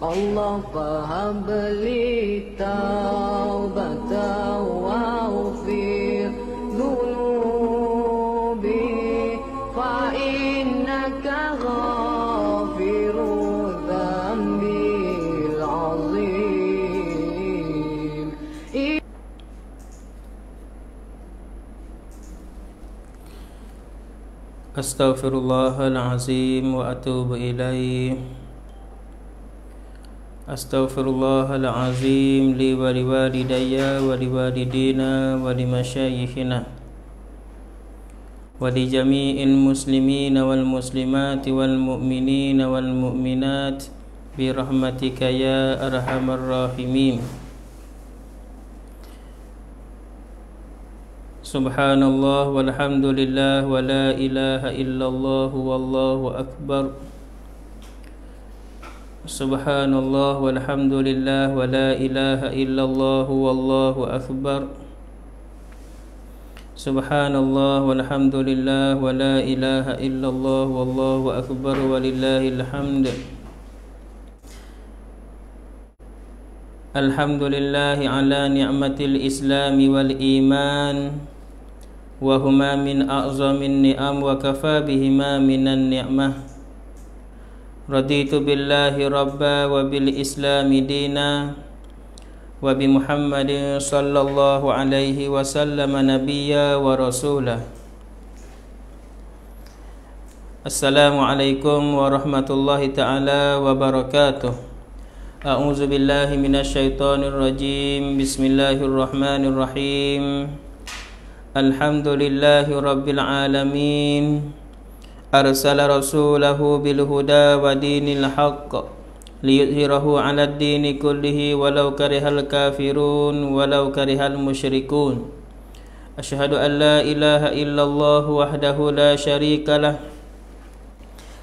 الله فهب لي توبة واغفر ذنوبي فإنك غافر ذنبي العظيم أستغفر الله العظيم وأتوب إليه Astaghfirullahalazim li walidayya wa li walidina wa li masyayikhina wa li jami'il muslimin wal muslimat wal mu'minin wal mu'minat bi rahmatika ya arhamar rahimin Subhanallah walhamdulillah wa la ilaha illallah wallahu akbar Subhanallah walhamdulillah wa la ilaha illallah wallahu akbar Subhanallah walhamdulillah wa la ilaha illallah wallahu akbar walillahil hamd Alhamdulillah ala ni'matil islam wal iman wa huma min a'zamin ni'am wa kafa bihima minan ni'mah رضيت بالله ربا وبالإسلام دينا وبمحمد صلى الله عليه وسلم نبيا ورسولا السلام عليكم ورحمة الله تعالى وبركاته أعوذ بالله من الشيطان الرجيم بسم الله الرحمن الرحيم الحمد لله رب العالمين أرسل رسوله بالهدى ودين الحق ليظهره على الدين كله ولو كره الكافرون ولو كره المشركون أشهد أن لا إله إلا الله وحده لا شريك له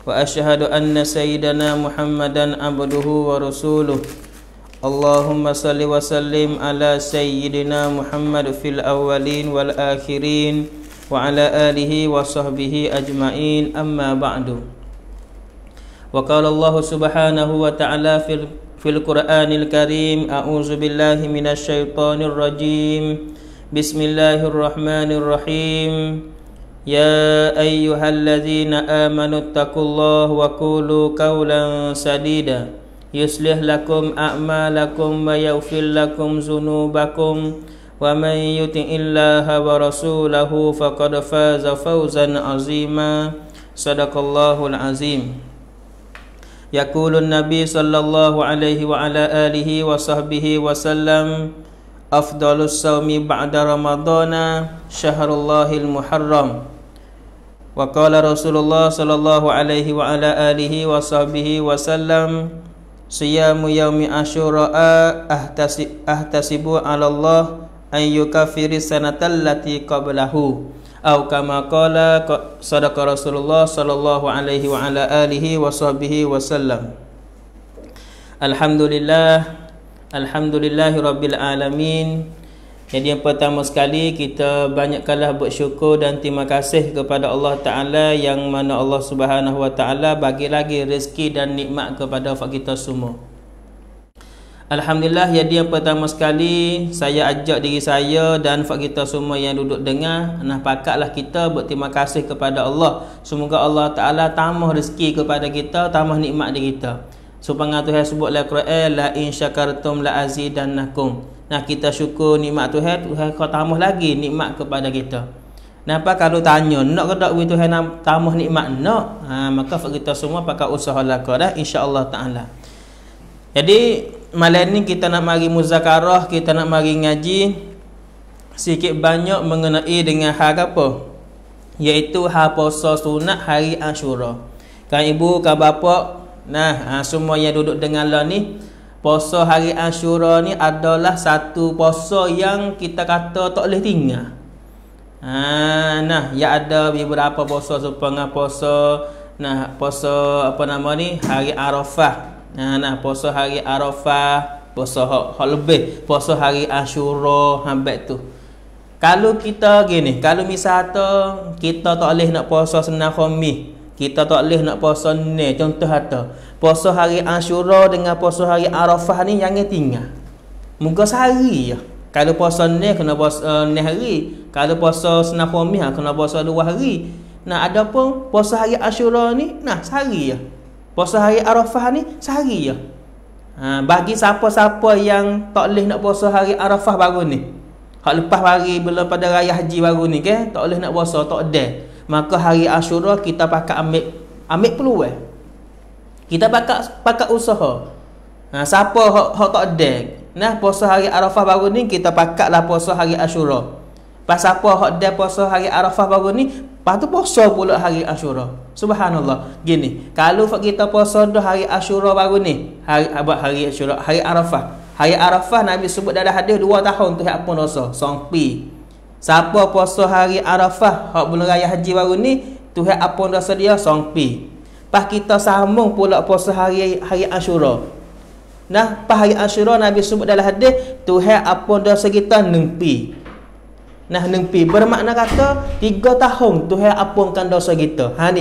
وأشهد أن سيدنا محمدا عبده ورسوله اللهم صل وسلم على سيدنا محمد في الأولين والآخرين والآخرين wa ala alihi wa sahbihi ajma'in amma ba'du wa qala Allah subhanahu wa ta'ala fil, fil Qur'anil Karim a'udzu billahi minasy syaithanir rajim bismillahirrahmanirrahim يا أيها الذين آمنوا اتقوا الله وقولوا wa سديدا يصلح لكم أعمالكم ويغفر لكم ذنوبكم ومن يطع الله ورسوله فقد فاز فوزا عظيما صدق الله العظيم يقول النبي صلى الله عليه وعلى آله وصحبه وسلم أفضل الصوم بعد رمضان شهر الله المحرم وقال رسول الله صلى الله عليه وعلى آله وصحبه وسلم صيام يوم عاشوراء أحتسب على الله an kafiris sanatan lati qablahu atau kama qala sadaqa Rasulullah sallallahu alaihi wa ala alihi wa sahbihi wa sallam Alhamdulillah Alhamdulillahi rabbil alamin jadi yang pertama sekali kita banyak kalah bersyukur dan terima kasih kepada Allah Ta'ala yang mana Allah Subhanahu Wa Ta'ala bagi lagi rezeki dan nikmat kepada kita semua. Alhamdulillah jadi ya, yang pertama sekali saya ajak diri saya dan kita semua yang duduk dengar nah pakatlah kita berterima kasih kepada Allah semoga Allah Ta'ala tambah rezeki kepada kita tambah nikmat di kita supaya Tuhan sebut la Quran la in syakartum la azidannakum nah kita syukur nikmat Tuhan Tuhan kau tambah lagi nikmat kepada kita Napa kalau tanya nak ke dak Tuhan tambah nikmat nak ha, maka kita semua pakai usaha lah kau dah insyaallah taala jadi malam ni kita nak mari muzakarah, kita nak mari ngaji sikit banyak mengenai dengan hal apa? Iaitu hal puasa sunat hari Ashura. Kan ibu, kan bapa, nah ha, semua yang duduk dengan lah ni Puasa hari Ashura ni adalah satu puasa yang kita kata tak boleh tinggal. Ha, nah, ya ada beberapa puasa seperti puasa nah puasa apa nama ni hari Arafah ha nah puasa hari Arafah puasa hak hak lebih puasa hari Ashura hambat tu kalau kita gini kalau misalnya kita tak boleh nak puasa senang khomi kita tak boleh nak puasa ni contoh kata puasa hari Ashura dengan puasa hari Arafah ni yang tinggal muka sehari ya kalau puasa ni kena puasa uh, eh, ni hari kalau puasa senang khomi ha, kena puasa dua hari nah ada pun puasa hari Ashura ni nah sehari ya Puasa hari Arafah ni sehari je. Ha, bagi siapa-siapa yang tak boleh nak puasa hari Arafah baru ni. Hak lepas hari belum pada raya haji baru ni ke, tak boleh nak puasa, tak ada. Maka hari Ashura kita pakai ambil ambil peluang. Eh? Kita pakai pakai usaha. Ha, siapa hak, tak ada. Nah, puasa hari Arafah baru ni kita pakatlah puasa hari Ashura. Pasal apa hak dia puasa hari Arafah baru ni, patu puasa pula hari Ashura. Subhanallah. Gini, kalau fak kita puasa dah hari Ashura baru ni, hari abad ah, hari Ashura, hari Arafah. Hari Arafah Nabi sebut dalam hadis 2 tahun tu hak pun puasa, songpi. Siapa puasa hari Arafah hak bulan raya haji baru ni, Tuhan apa dosa dia songpi. Pas kita sambung pula puasa hari hari Ashura. Nah, pas hari Ashura Nabi sebut dalam hadis, Tuhan apa dosa kita nempi nah nengpi bermakna kata tiga tahun Tuhan apungkan dosa kita ha ni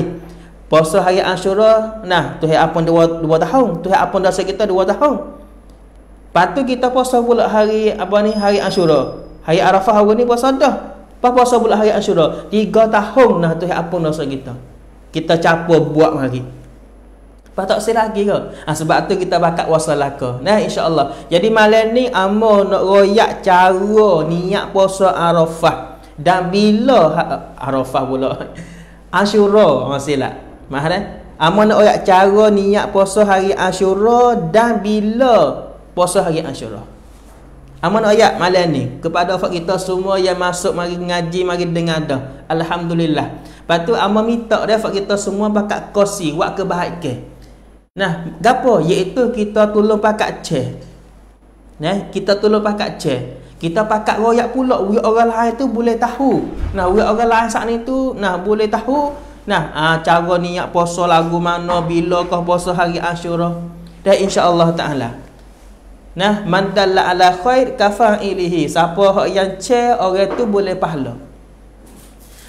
puasa hari Ashura nah Tuhan apun dua, dua tahun Tuhan apun dosa kita dua tahun patu kita puasa pula hari apa ni hari Ashura hari Arafah hari ni puasa dah apa puasa pula hari Ashura tiga tahun nah Tuhan apun dosa kita kita capo buat hari Patok silah lagi ke? Ha, sebab tu kita bakat wasalah ke. Nah, insyaAllah. Jadi malam ni amur nak royak cara niat puasa Arafah. Dan bila ha, Arafah pula. Ashura masalah. Mahal eh? Amur nak royak cara niat puasa hari Ashura dan bila puasa hari Ashura. Amun ayat malam ni kepada fak kita semua yang masuk mari ngaji mari dengar dah. Alhamdulillah. Patu amun minta dah fak kita semua bakat kosi buat kebaikan. Nah, gapo, Iaitu kita tolong pakat ceh. Nah, kita tolong pakat ceh. Kita pakat royak pula. Uyak orang lain tu boleh tahu. Nah, uyak orang lain saat ni tu, nah, boleh tahu. Nah, ah, cara niat puasa lagu mana, bila kau puasa hari Ashura. Dan allah ta'ala. Nah, mandalla ala khair kafa'ilihi. Siapa yang ceh, orang tu boleh pahlawan.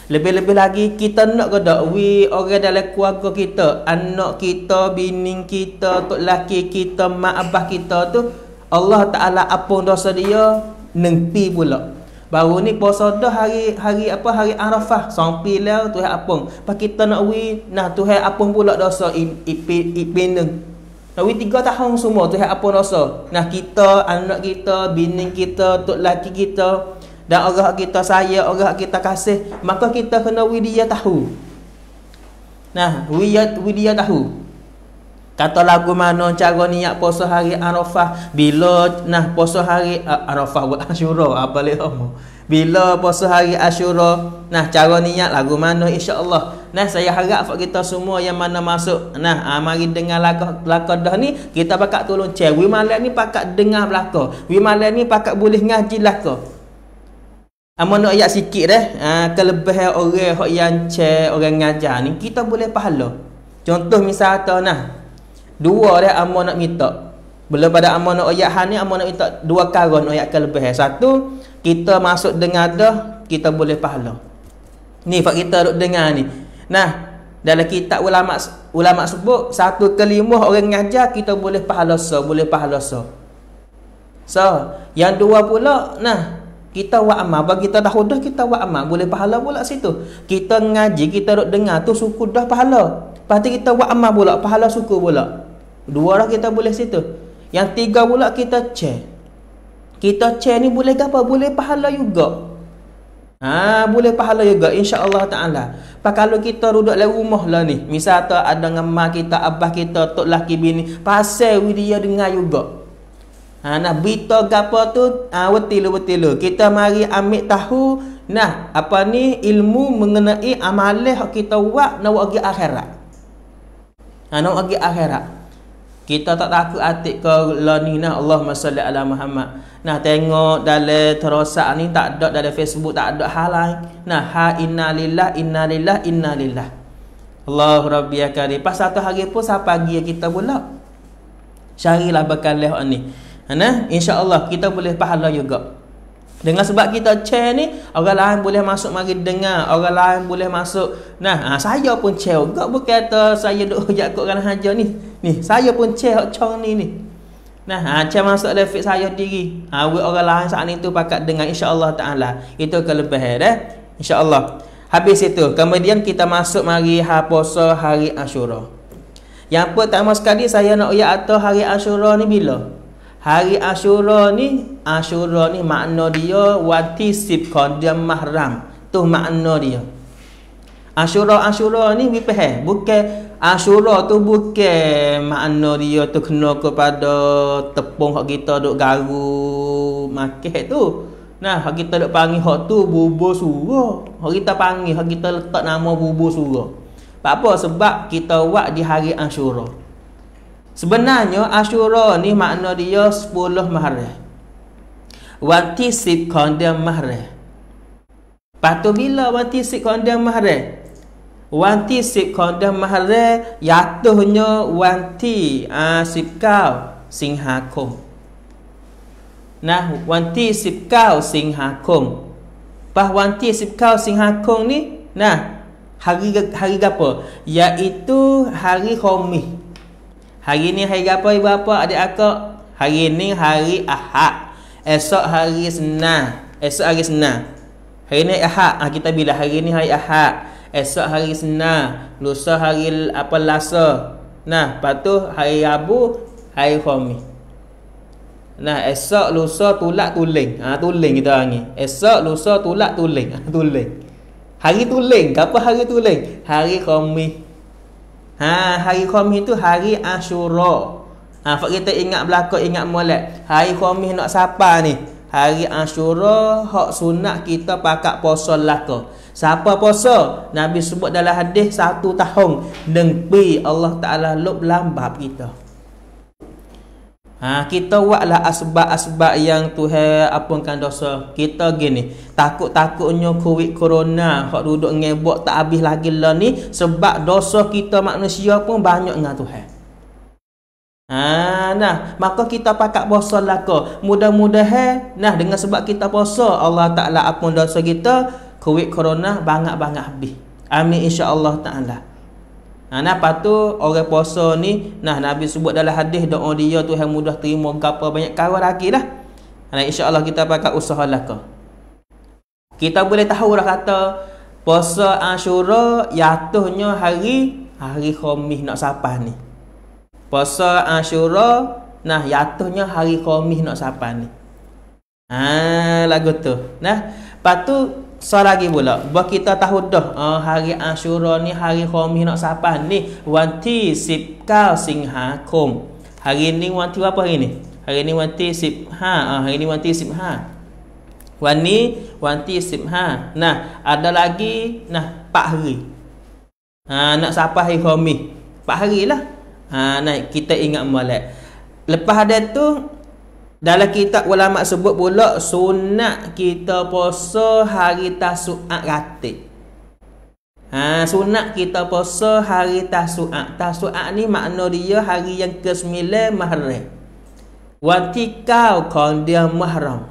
Lebih-lebih lagi kita nak ke tak we orang dalam keluarga kita, anak kita, bini kita, tok laki kita, mak abah kita tu Allah Taala apung dosa dia nengpi pula. Baru ni puasa dah hari hari apa hari Arafah sampai lah tu hak apung. Pak kita nak we nah tu hak apung pula dosa ipin ipin Tapi tiga tahun semua tu hak apung dosa. Nah kita, anak kita, bini kita, tok laki kita dan orang kita saya orang kita kasih maka kita kena widya tahu nah widya widya tahu Kata lagu mana cara niat puasa hari Arafah bila nah puasa hari uh, Arafah buat Asyura apa leh homo. Bila puasa hari Asyura nah cara niat lagu mana insya-Allah. Nah saya harap kita semua yang mana masuk nah ah, mari dengar lagu lagu dah ni kita pakak tolong cewi malam ni pakak dengar belaka. Wi malam ni pakak boleh ngaji belaka. Amun nak ayat sikit deh, ha, kelebih orang hok yang che, orang ngajar ni kita boleh pahala. Contoh misal tu, nah. Dua dah amun nak minta. Belum pada amun nak ayat han ni amun nak minta dua karon ayat kelebih. Satu, kita masuk dengar dah, kita boleh pahala. Ni fak kita duk dengar ni. Nah, dalam kitab ulama ulama sebut satu kelima orang ngajar kita boleh pahala so, boleh pahala so. So, yang dua pula nah, kita buat amal Bagi kita dah hudah Kita buat amal Boleh pahala pula situ Kita ngaji Kita duduk dengar tu suku dah pahala Lepas tu kita buat amal pula Pahala suku pula Dua lah kita boleh situ Yang tiga pula kita cek Kita cek ni boleh ke apa? Boleh pahala juga Ha, boleh pahala juga insya-Allah taala. Pak kalau kita duduk dalam rumah lah ni, misal ada dengan mak kita, abah kita, tok laki bini, pasal dia dengar juga. Ha, nak berita gapo tu ha, betilu betilu. Kita mari ambil tahu nah apa ni ilmu mengenai amalan kita buat nak bagi akhirat. Ha nak bagi akhirat. Kita tak takut atik kalau ni nah Allah masalli ala Muhammad. Nah tengok dalam terosak ni tak ada dari Facebook tak ada hal lain. Nah ha inna lillah inna lillah inna lillah. Allah rabbiyakari. Pas satu hari pun siapa pagi kita pula. Syarilah bekal leh ni. Nah, insya-Allah kita boleh pahala juga. Dengan sebab kita chair ni, orang lain boleh masuk mari dengar, orang lain boleh masuk. Nah, ha, saya pun chair juga berkata saya duk jakut kan haja ni. Ni, saya pun chair hak chong ni ni. Nah, ha, chair masuk lefit saya diri. Ha, orang lain saat ni tu pakat dengar insya-Allah taala. Itu kelebihan dah. Eh? Insya-Allah. Habis itu, kemudian kita masuk mari puasa hari Asyura. Yang pertama sekali saya nak ya atau hari Asyura ni bila? Hari Ashura ni Ashura ni makna dia Watisib Qadam Mahram Tu makna dia Ashura-Ashura ni wipeh Bukan Ashura tu bukan makna dia tu kena kepada tepung hak kita duk garu makan tu. Nah, hak kita duk panggil hak tu bubur sura. Hak kita panggil, hak kita letak nama bubur sura. Apa sebab kita buat di hari Ashura? Sebenarnya Ashura ni makna dia 10 mahrah. Wanti sit kondem mahrah. Patu bila wanti sit kondem mahrah? Wanti sit kondem mahrah yatuhnya wanti asikau ah, singhakum. Nah, wanti sipkau singhakum. Bah wanti sipkau singhakum ni, nah, hari hari apa? Iaitu hari khomih. Hari ni hari apa ibu apa ada akak? Hari ni hari Ahad. Esok hari Senin. Esok hari Senin. Hari ni Ahad. Ah kita bila hari ni hari Ahad. Esok hari Senin. Lusa hari apa Lasa. Nah, patuh hari Rabu hari Khamis. Nah, esok lusa tulak tuling. Ah ha, tuling kita orang ni. Esok lusa tulak tuling. Ah ha, tuling. Hari tuling, apa hari tuling? Hari Khamis. Ha, hari Khamis tu hari Ashura. Ha, Fak kita ingat belakang, ingat mulai. Hari Khamis nak siapa ni? Hari Ashura, hak sunat kita pakak puasa belakang. Siapa puasa? Nabi sebut dalam hadis satu tahun. Nengpi Allah Ta'ala lup lambab kita. Ha, kita buatlah asbab-asbab yang tu hai, apunkan dosa. Kita gini, takut-takutnya COVID corona, hak duduk ngebok tak habis lagi lah ni, sebab dosa kita manusia pun banyak dengan Tuhan. Ha, nah, maka kita pakat puasa lah ke. Mudah-mudahan nah dengan sebab kita puasa, Allah Taala ampun dosa kita, COVID corona banyak-banyak habis. Amin insya-Allah Taala. Ha, nah patu orang puasa ni nah Nabi sebut dalam hadis doa dia tu yang mudah terima gapo banyak kawan laki dah. Ha, nah insya kita pakai usaha lah ke. Kita boleh tahu dah kata puasa Asyura yatuhnya hari hari Khamis nak sapah ni. Puasa Asyura nah yatuhnya hari Khamis nak sapah ni. Ha lagu tu. Nah patu So lagi pula buat kita tahu dah uh, hari Ashura ni hari Khamis nak sapa ni wanti 19 Singhakom. Hari ni wanti apa hari ni? Hari ni wanti 15. Uh, ha, ah, hari ni wanti 15. Ha. Wan ni wanti 15. Ha. Nah, ada lagi nah pak hari. Uh, nak sapa hari Khamis. 4 harilah. Ha nah kita ingat molek. Lepas ada tu dalam kitab ulama sebut pula sunat kita puasa hari tasu'at ratik. Ha, sunat kita puasa hari tasu'at. Tasu'at ni makna dia hari yang ke-9 mahram. kau kon dia mahram.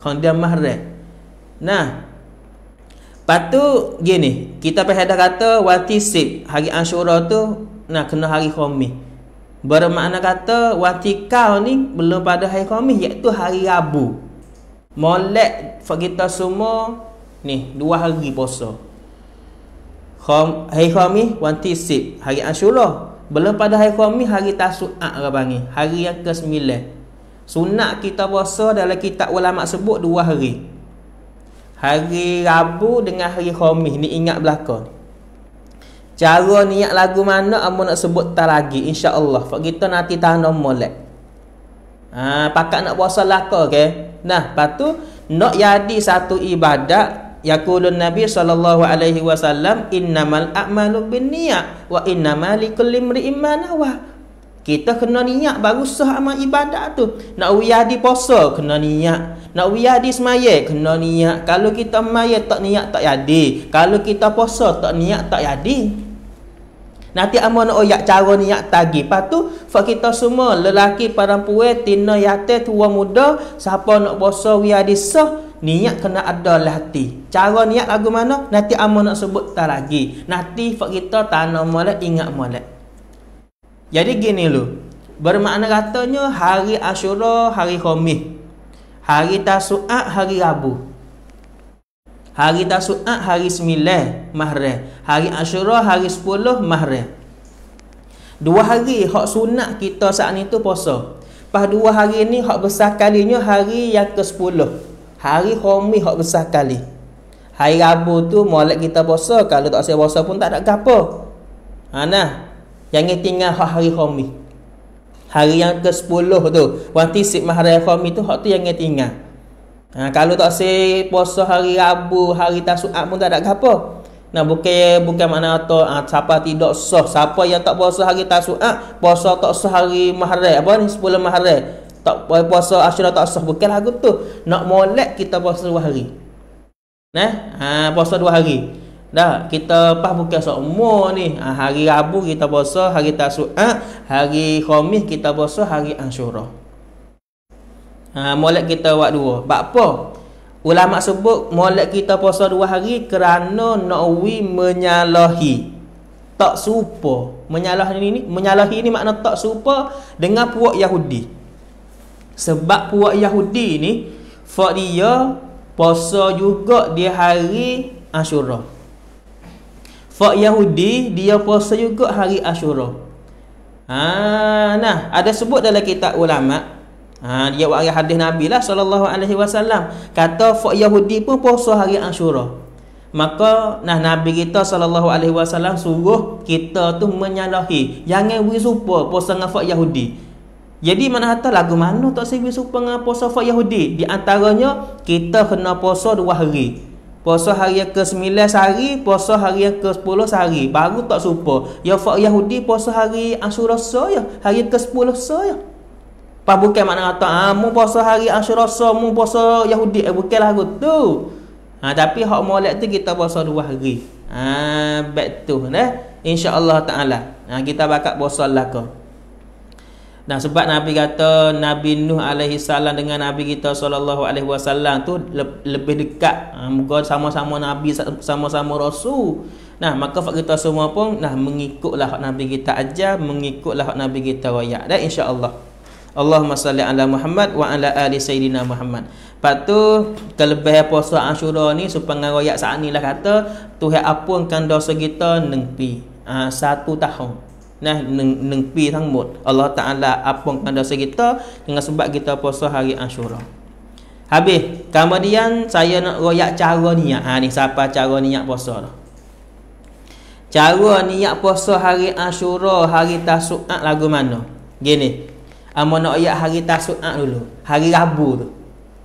Kon dia mahram. Nah. Patu gini, kita pernah kata sip hari Ashura tu nak kena hari Khamis. Bermakna kata watikau ni belum pada hari Khamis iaitu hari Rabu. Molek kita semua ni dua hari puasa. Khom, hari Khamis wanti sip, hari Ashura. Belum pada hari Khamis hari Tasu'ak ke bangi, hari yang ke-9. Sunat kita puasa dalam kitab ulama sebut dua hari. Hari Rabu dengan hari Khamis ni ingat belakang. Cara niat lagu mana amu nak sebut tak lagi InsyaAllah Sebab kita nanti tahan nombor lag ha, Pakat nak puasa laka okay? Nah, lepas tu Nak yadi satu ibadat Yaqulun Nabi sallallahu alaihi wasallam innamal a'malu binniyat wa innamal likulli imri'in ma nawa. Kita kena niat baru sah amal ibadat tu. Nak wiyadi puasa kena niat. Nak wiyadi semaya kena niat. Kalau kita semaya tak niat tak yadi. Kalau kita puasa tak niat tak yadi. Nanti amun nak oyak cara ni yak tagi. Patu fak kita semua lelaki puwe tina yate tua muda siapa nak boso wi adi sah niat kena ada lah hati. Cara niat lagu mana? Nanti amun nak sebut tak lagi. Nanti fak kita tanam molek ingat molek. Jadi gini lu. Bermakna katanya hari Ashura, hari Khamis. Hari Tasu'a, hari Rabu. Hari tasu'at hari 9 mahrah. Hari asyura hari 10 mahrah. Dua hari hak sunat kita saat ni tu puasa. Pas dua hari ni hak besar kalinya hari yang ke-10. Hari khamis hak besar kali. Hari Rabu tu molek kita puasa kalau tak saya puasa pun tak ada gapo. Ha nah. Yang tinggal hak hari khamis. Hari yang ke-10 tu, waktu sik mahrah tu hak tu yang tinggal. Ha, kalau tak se puasa hari Rabu, hari Tasu'at pun tak ada apa. Nah bukan bukan makna tu ha, ah, siapa tidak sah, siapa yang tak puasa hari Tasu'at, puasa tak sah hari Maharaj, apa ni 10 Maharaj. Tak eh, puasa asyura tak sah bukan lagu tu. Nak molek kita puasa dua hari. Nah, ha, puasa dua hari. Dah kita pas bukan semua ni. Ha, hari Rabu kita puasa, hari Tasu'at, hari Khamis kita puasa hari Ashura ha, molek kita buat dua sebab apa ulama sebut molek kita puasa dua hari kerana nakwi menyalahi tak serupa menyalahi ini ini menyalahi ini makna tak serupa dengan puak Yahudi sebab puak Yahudi ini, fak dia puasa juga di hari Ashura fak Yahudi dia puasa juga hari Ashura Ah, ha, nah ada sebut dalam kitab ulama' Ha, dia buat hari hadis Nabi lah sallallahu alaihi wasallam. Kata fuk Yahudi pun puasa hari Asyura. Maka nah Nabi kita sallallahu alaihi wasallam suruh kita tu menyalahi. Jangan beri serupa puasa dengan fuk Yahudi. Jadi mana hata lagu mana tak sibuk serupa dengan puasa fuk Yahudi. Di antaranya kita kena puasa dua hari. Puasa hari yang ke-9 sehari, puasa hari yang ke-10 sehari. Baru tak serupa. Ya fuk Yahudi puasa hari Asyura saja, hari ke-10 saja. Pas bukan makna kata ha mu puasa hari Asyura so mu puasa Yahudi eh bukannya lah aku tu. Ha tapi hak molek tu kita puasa dua hari. Ha baik tu neh. Insya-Allah taala. Ha kita bakat puasa lah ke. Nah sebab Nabi kata Nabi Nuh alaihi salam dengan Nabi kita sallallahu alaihi wasallam tu le lebih dekat. Ha muka sama-sama nabi sama-sama rasul. Nah maka fak kita semua pun nah mengikutlah hak Nabi kita aja, mengikutlah hak Nabi kita royak. Dan insya-Allah. Allahumma salli ala Muhammad wa ala ali sayyidina Muhammad. Patu, tu kelebihan puasa Asyura ni supaya ngaroyak saat ni lah kata Tuhan apa engkau dosa kita nengpi. Ah ha, satu tahun. Nah neng, nengpi sangmut. Allah Taala apa engkau dosa kita dengan sebab kita puasa hari Asyura. Habis, kemudian saya nak royak cara niat. Ha ni siapa cara niat puasa tu? Cara niat puasa hari Ashura, hari Tasu'at lagu mana? Gini, Amo nak ayat hari tasu'ak dulu. Hari Rabu tu.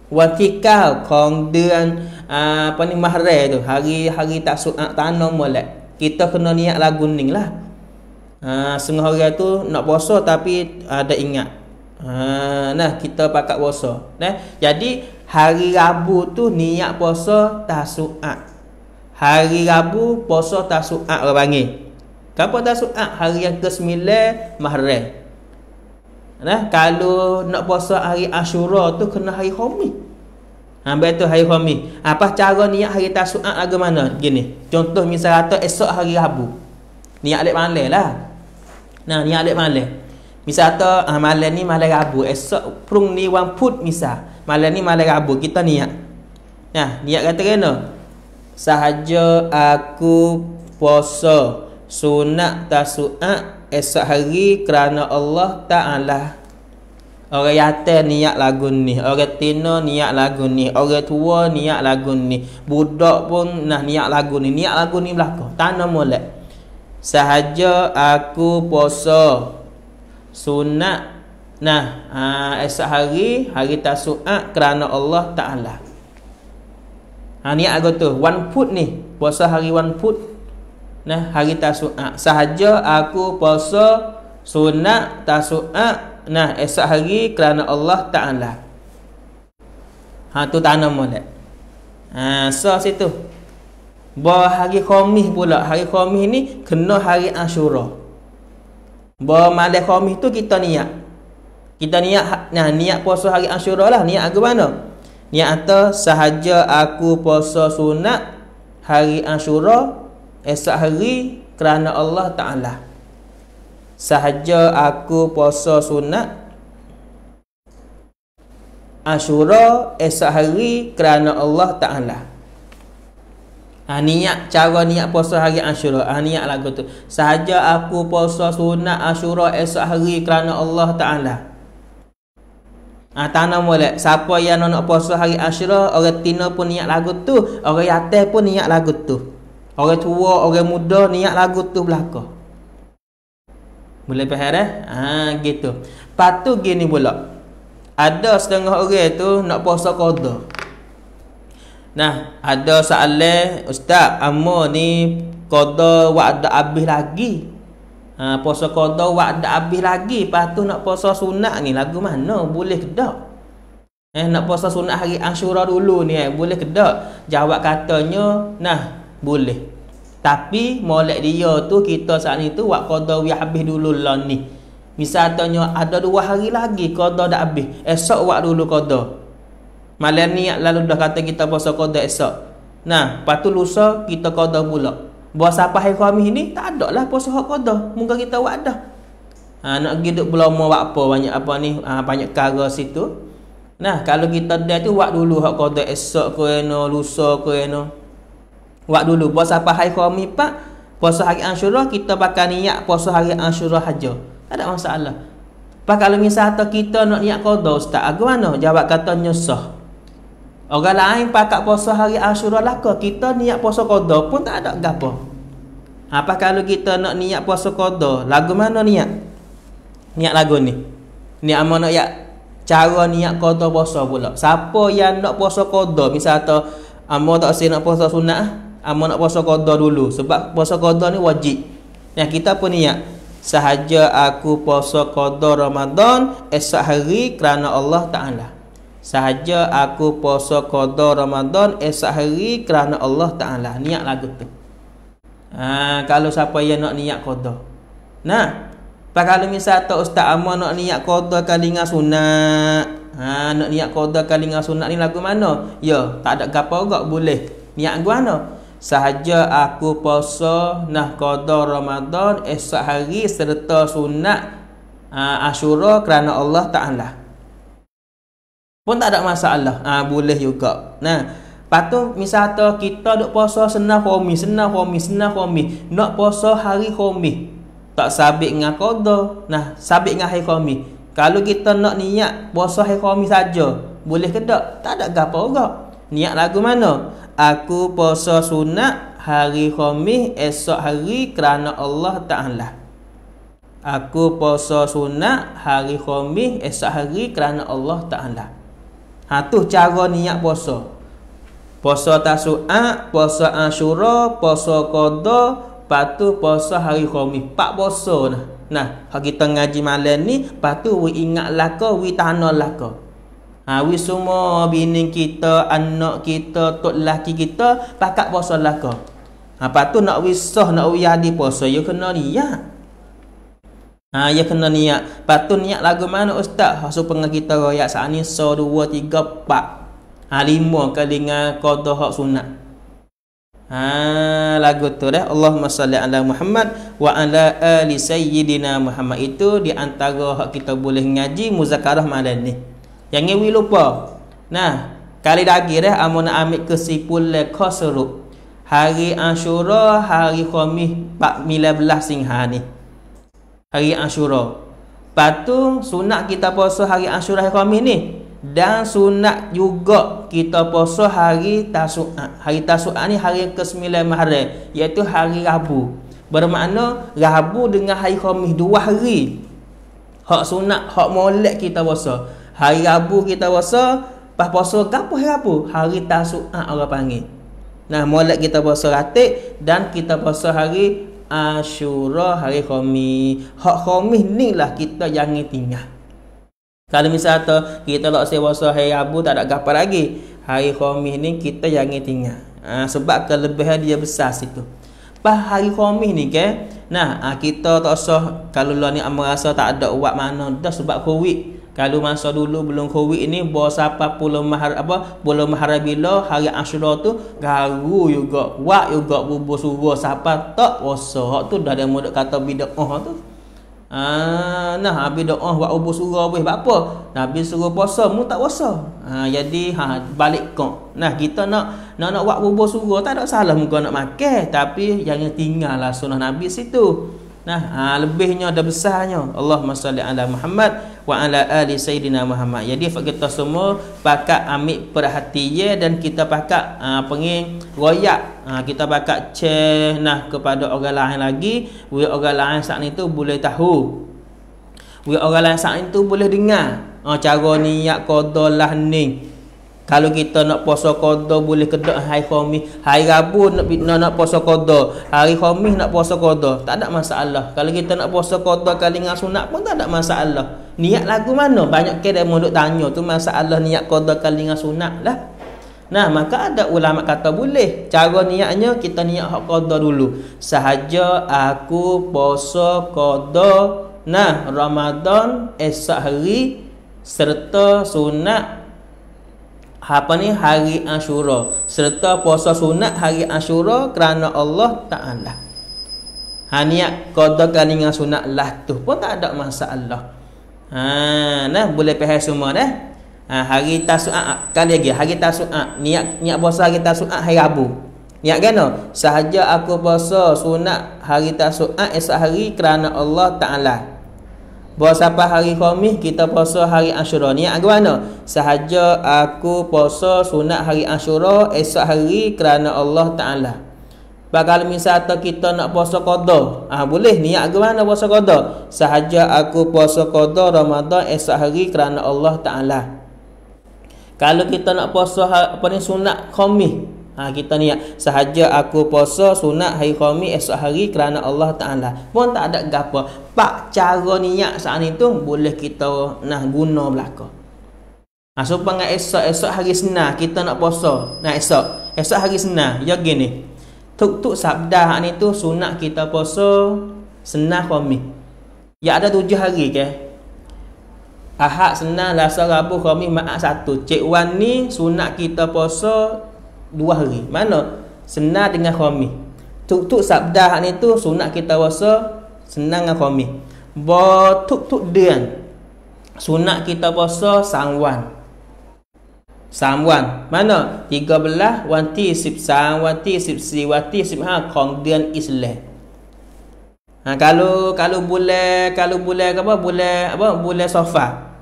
Watikal kong dengan ah, apa ni mahre tu. Hari-hari tasu'ak tanam molek. Kita kena niat lagu ni lah. Uh, semua hari tu nak puasa tapi ada ingat. Uh, nah kita pakat puasa. Nah, jadi hari Rabu tu niat puasa tasu'ak. Hari Rabu puasa tasu'ak orang panggil. Kapan tasu'ak? Hari yang ke-9 mahrem. Nah, kalau nak puasa hari Ashura tu kena hari Khamis. Ha betul hari Khamis. Apa cara niat hari Tasu'at lagu mana? Gini. Contoh misalnya atau esok hari Rabu. Niat alik malam lah. Nah, niat alik malam. Misal atau ah, ha, malam ni malam Rabu, esok prung ni wang put misal. Malam ni malam Rabu kita niat. Nah, niat kata kena. Sahaja aku puasa sunat Tasu'at esok hari kerana Allah Ta'ala Orang yatir niat lagu ni Orang tina niat lagu ni Orang tua niat lagu ni Budak pun nak niat lagu ni Niat lagu ni belakang Tanah mulai Sahaja aku puasa Sunat Nah ha, Esok hari Hari tak suat kerana Allah Ta'ala ha, Niat lagu tu One put ni Puasa hari one put nah hari tasu'a sahaja aku puasa sunat tasu'a nah esok hari kerana Allah taala ha tu tanam molek ha so situ ba hari khamis pula hari khamis ni kena hari asyura ba malam khamis tu kita niat kita niat nah niat puasa hari asyura lah niat aku mana niat atau sahaja aku puasa sunat hari asyura esok hari kerana Allah Ta'ala sahaja aku puasa sunat Ashura esok hari kerana Allah Ta'ala ha, niat cara niat puasa hari Ashura ha, niat lagu tu sahaja aku puasa sunat Ashura esok hari kerana Allah Ta'ala Ah ha, tanam boleh. Siapa yang nak puasa hari Ashura, orang tina pun niat lagu tu, orang yatih pun niat lagu tu. Orang tua, orang muda niat lagu tu belaka. Boleh faham eh? Ha gitu. Patu gini pula. Ada setengah orang tu nak puasa qada. Nah, ada soalan, ustaz, amo ni qada wa'da habis lagi. Ha puasa qada wa'da habis lagi, patu nak puasa sunat ni lagu mana boleh ke tak? Eh nak puasa sunat hari Ashura dulu ni eh, boleh ke tak? Jawab katanya, nah boleh tapi molek dia tu kita saat ni tu wak qada wi habis dulu lah ni misalnya ada dua hari lagi qada dah habis esok wak dulu qada malam ni lalu dah kata kita puasa qada esok nah lepas tu lusa kita qada pula Buat apa hari Khamis ni tak ada lah puasa hak qada muka kita wak dah ha, nak pergi duk belama wak apa banyak apa ni ha, banyak cara situ nah kalau kita dah tu wak dulu hak qada esok ke no lusa ke no Buat dulu puasa apa hari khomi pak Puasa hari Ashura kita pakai niat puasa hari Ashura haja. Tak ada masalah. Pak kalau misalnya kita nak niat qada ustaz, agak mana? Jawab kata sah. Orang lain pakai puasa hari Ashura lah ke kita niat puasa qada pun tak ada gapo. Apa ha, kalau kita nak niat puasa qada, lagu mana niat? Niat lagu ni. Niat mana nak ya cara niat qada puasa pula. Siapa yang nak puasa qada misalnya Amo tak sih nak puasa sunnah Amal ah, nak puasa qadar dulu Sebab puasa qadar ni wajib Yang kita pun niat Sahaja aku puasa qadar Ramadan Esok hari kerana Allah Ta'ala Sahaja aku puasa qadar Ramadan Esok hari kerana Allah Ta'ala Niat lagu tu ha, Kalau siapa yang nak niat qadar Nah Pak kalau misal tak ustaz ama nak niat qada kali dengan sunat. Ha nak niat qada kali dengan sunat ni lagu mana? Ya, tak ada gapo gak boleh. Niat gua mana? No? Sahaja aku puasa nah qada Ramadan esok hari serta sunat uh, ha, Asyura kerana Allah Taala. Pun tak ada masalah. Ah boleh juga. Nah, patu misalnya kita duk puasa senah homi, senah homi, senah homi, nak puasa hari homi. Tak sabit dengan qada. Nah, sabit dengan hari homi. Kalau kita nak niat puasa hari homi saja, boleh ke tak? Tak ada gapo juga. Niat lagu mana? aku puasa sunat hari khamis esok hari kerana Allah Taala. Aku puasa sunat hari khamis esok hari kerana Allah Taala. Ha tu cara niat puasa. Puasa tasu'a, puasa asyura, puasa qada, patu puasa hari khamis. Pak puasa nah. Nah, kita ngaji malam ni patu we ingat lako, we tanah lako. Ha, we semua bini kita, anak kita, tok laki kita pakat puasa laka. Ha, lepas tu nak wisah, nak wiyah di puasa, ya kena niat. Ha, ya kena niat. Lepas niat lagu mana ustaz? Ha, supaya kita rakyat saat ni, so, dua, tiga, empat. Ha, lima kali dengan kodoh hak sunat. Ha, lagu tu dah. Allahumma salli ala Muhammad wa ala ali sayyidina Muhammad. Itu di antara hak kita boleh ngaji muzakarah malam ni. Yang ini lupa. Nah, kali lagi dah amun ambil kesimpulan ke serup. Hari Ashura, hari Khamis, Pak Mila Belah Singha ni. Hari Ashura. Patung sunat kita puasa hari Ashura hari Khamis ni. Dan sunat juga kita puasa hari Tasu'a. Ha, hari Tasu'a ni hari ke-9 Maharaj. Iaitu hari Rabu. Bermakna Rabu dengan hari Khamis dua hari. Hak sunat, hak molek kita puasa. Hari Rabu kita puasa, pas puasa gapo hari Rabu? Hari Tasu'a ah, orang panggil. Nah, molek kita puasa ratik dan kita puasa hari Asyura hari Khomi. Hak Khomi ni lah kita yang tinggal. Kalau misalnya kita lak sewa hari Rabu tak ada gapo lagi. Hari Khomi ni kita yang tinggal. Ha, sebab kelebihan dia besar situ. Pas hari Khomi ni ke, nah ah, kita tak usah kalau lo ni amal rasa tak ada uat mana dah sebab covid kalau masa dulu belum covid ni bawa siapa pulau mahar apa pulau mahar bila hari asyura tu garu juga kuat juga bubuh subuh siapa tak puasa hak tu dah ada mudak kata bidah tu ah nah habis bidah buat ubuh surah weh apa nabi suruh puasa mu tak puasa ha jadi ha balik kau nah kita nak nak nak buat ubuh surah tak ada salah muka nak makan tapi jangan tinggal lah sunah nabi situ Nah, ha, lebihnya dah besarnya. Allah salli ala Muhammad wa ala ali sayyidina Muhammad. Jadi ya, kita semua pakak ambil perhatian dan kita pakak ha, pengin royak. Ha, kita pakak ceh nah kepada orang lain lagi, we orang lain saat ni tu boleh tahu. We orang lain saat ni tu boleh dengar. Ha, cara niat qada lah kalau kita nak puasa qada boleh kedak hari khamis hari rabu nak nak, nak puasa qada hari khamis nak puasa qada tak ada masalah kalau kita nak puasa qada kali dengan sunat pun tak ada masalah niat lagu mana banyak ke dah mau tanya tu masalah niat qada kali dengan sunat lah Nah, maka ada ulama kata boleh. Cara niatnya kita niat hak qada dulu. Sahaja aku puasa qada nah Ramadan esok hari serta sunat apa ni hari Ashura serta puasa sunat hari Ashura kerana Allah Taala. Ha niat qada kaningan sunat lah tu pun tak ada masalah. Ha nah boleh pahal semua nah. Ha, hari tasu'a kali lagi hari tasu'a niat niat puasa hari tasu'a hari Rabu. Niat kena sahaja aku puasa sunat hari tasu'a esok hari kerana Allah Taala. Bahawa sampai hari Khamis kita puasa hari Ashura Ni yang mana? Sahaja aku puasa sunat hari Ashura Esok hari kerana Allah Ta'ala Bakal misalnya kita nak puasa kodoh ha, ah, Boleh ni yang mana puasa kodoh? Sahaja aku puasa kodoh Ramadan esok hari kerana Allah Ta'ala Kalau kita nak puasa apa ni, sunat Khamis Ha, kita niat ya. sahaja aku puasa sunat hari khamis esok hari kerana Allah Taala. Pun tak ada gapo. Pak cara niat saat itu boleh kita nah guna belaka. Ha so pengen esok esok hari senah kita nak puasa. Nah esok esok hari senah ya gini. Tuk-tuk sabda hak ni tu sunat kita puasa senah khamis. Ya ada tujuh hari ke? Ahad senah, Lasa, Rabu, Khamis, Ma'at, Satu. Cik Wan ni sunat kita puasa dua hari. Mana? Senar dengan khomih. Tuk-tuk sabda hak ni tu sunat kita puasa senang dengan khomih. Ba tuk-tuk dian. Kan? Sunat kita puasa sangwan. Samwan. Mana? tiga 13 wanti 13 wanti 14 wanti 15 kong dian Islam. Ha, kalau kalau boleh kalau boleh apa boleh apa boleh sofa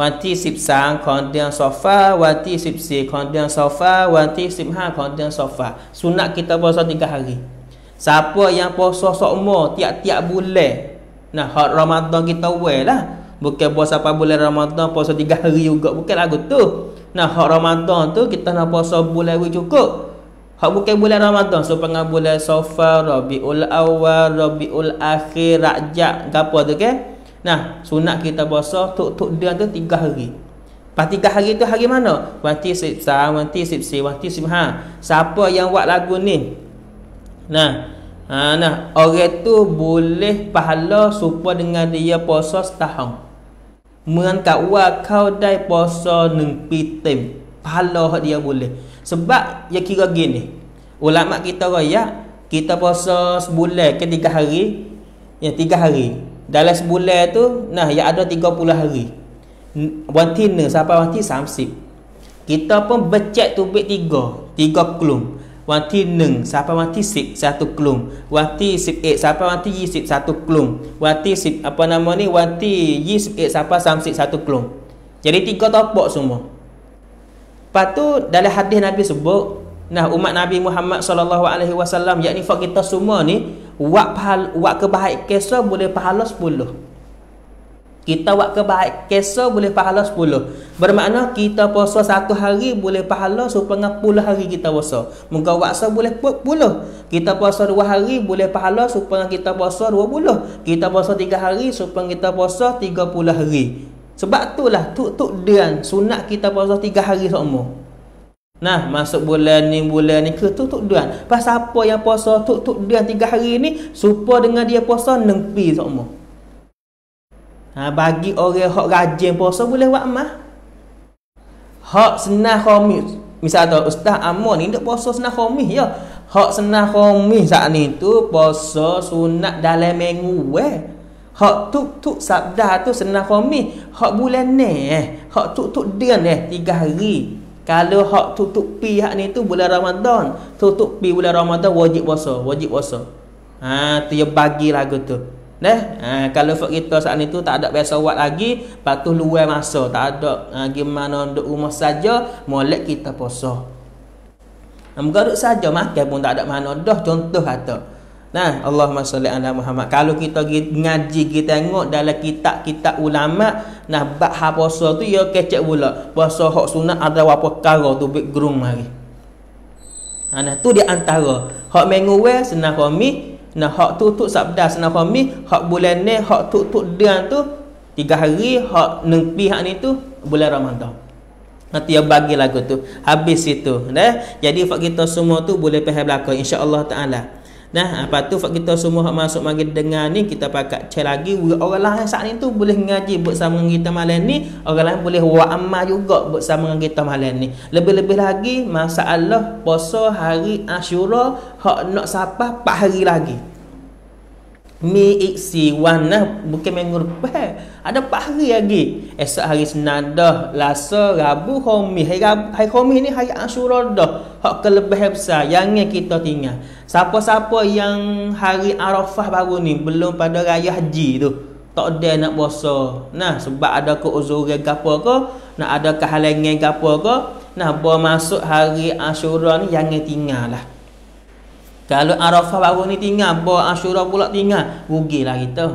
วันที่13ของเดือนซอฟาวันที่14ของเดือนซอฟาวันที่15ของเดือนซอฟาสุนัขกิตาบอสติกาฮารีซาปัวยังโพสสอโมตียะตียะบุเลนะฮอรอมัดดอนกิตาเวลาบุเคบอสอะไรบุเลรอมัดดอนโพสติกาฮารีอยู่ก็บุเคลากุตุนะฮอรอมัดดอนตุกิตาโนโพสบุเลวิจุกุฮอบุเคบุเลรอมัดดอนสุพังบุเลซอฟารอบิอุลอาวารอบิอุลอาคีรักจักกับพอตุเค Nah, sunat kita puasa tok-tok dia tu 3 hari. Pas 3 hari tu hari mana? Wanti sipsa, si, sipsi, wanti ha. Siapa yang buat lagu ni? Nah, ha, nah, orang tu boleh pahala supaya dengan dia puasa setahun. Mengan kat wa kau dai puasa neng pitim. Pahala dia boleh. Sebab ya kira gini. Ulama kita raya kita puasa sebulan ke 3 hari? Ya 3 hari. Dalam sebulan tu nah ya ada 30 hari. Wanti ne sampai wanti 30. Kita pun becek tubik tiga, tiga kelum. Wanti 1 sampai wanti 6 satu kelum. Wanti 18 sampai wanti 20 satu kelum. Wanti 10 apa nama ni wanti 28 sampai 30 satu kelum. Jadi tiga topok semua. Lepas tu dalam hadis Nabi sebut nah umat Nabi Muhammad saw, alaihi wasallam yakni fak kita semua ni buat pahal buat kebaik kesa boleh pahala 10. Kita buat kebaik kesa boleh pahala 10. Bermakna kita puasa satu hari boleh pahala supaya puluh hari kita puasa. Muka puasa boleh 10. Kita puasa dua hari boleh pahala supaya kita puasa 20. Kita puasa tiga hari supaya kita puasa 30 hari. Sebab itulah tuk-tuk dan sunat kita puasa tiga hari semua. Nah, masuk bulan ni, bulan ni ke tutup duan. Pas apa yang puasa tutup duan tiga hari ni, supa dengan dia puasa nempi semua. Ha, bagi orang hok rajin puasa boleh buat mah. Hok senang khamis. Misal ustaz Amon ni nak puasa senang khamis ya. hak senang khamis saat ni tu puasa sunat dalam minggu eh. Hak tuk-tuk sabda tu senang khamis. Hak bulan ni eh. Hak tuk-tuk ni eh. Tiga hari kalau hak tutup pi hak ni tu bulan Ramadan, tutup pi bulan Ramadan wajib puasa, wajib puasa. Ha tu dia bagi aku tu. Neh, ha, kalau fak kita saat ni tu tak ada biasa buat lagi, patuh luar masa, tak ada ha, gimana duduk rumah saja, molek kita puasa. Ha, saja makan pun tak ada mana dah contoh kata. Nah, Allah masya ala Muhammad. Kalau kita ngaji, kita tengok dalam kitab-kitab ulama, nah bab hafasa tu ya kecek pula. Bahasa hak sunat ada apa kara tu bik gerung mari. Nah, ha, nah tu di antara hak menguwe senang kami, nah hak tu tu sabda senang kami, hak bulan ni hak tu dia tu tiga hari hak nempi hak ni tu bulan Ramadan. Nanti dia ya bagi lagu tu. Habis itu. Nah, jadi hak kita semua tu boleh pergi belakang insya-Allah taala. Nah, apa tu kita semua masuk mari dengar ni kita pakat cek lagi orang lain saat ni tu boleh ngaji bersama dengan kita malam ni, orang lain boleh buat amal juga bersama dengan kita malam ni. Lebih-lebih lagi masa Allah puasa hari Asyura hak nak sapah 4 hari lagi. Mi iksi wana lah, bukan mengurpah. Ada empat hari lagi. Esok hari senada, lasa, rabu, homi. Hari, hari homi ni hari asyura dah. Hak kelebih besar yang kita tinggal. Siapa-siapa yang hari arafah baru ni belum pada raya haji tu. Tak ada nak puasa. Nah, sebab ada keuzuran ke apa ke. Nak ada kehalangan ke apa ke. Nah, masuk hari asyura ni yang tinggal lah. Kalau Arafah baru ni tinggal, bawa Ashura pula tinggal, rugi rugilah kita.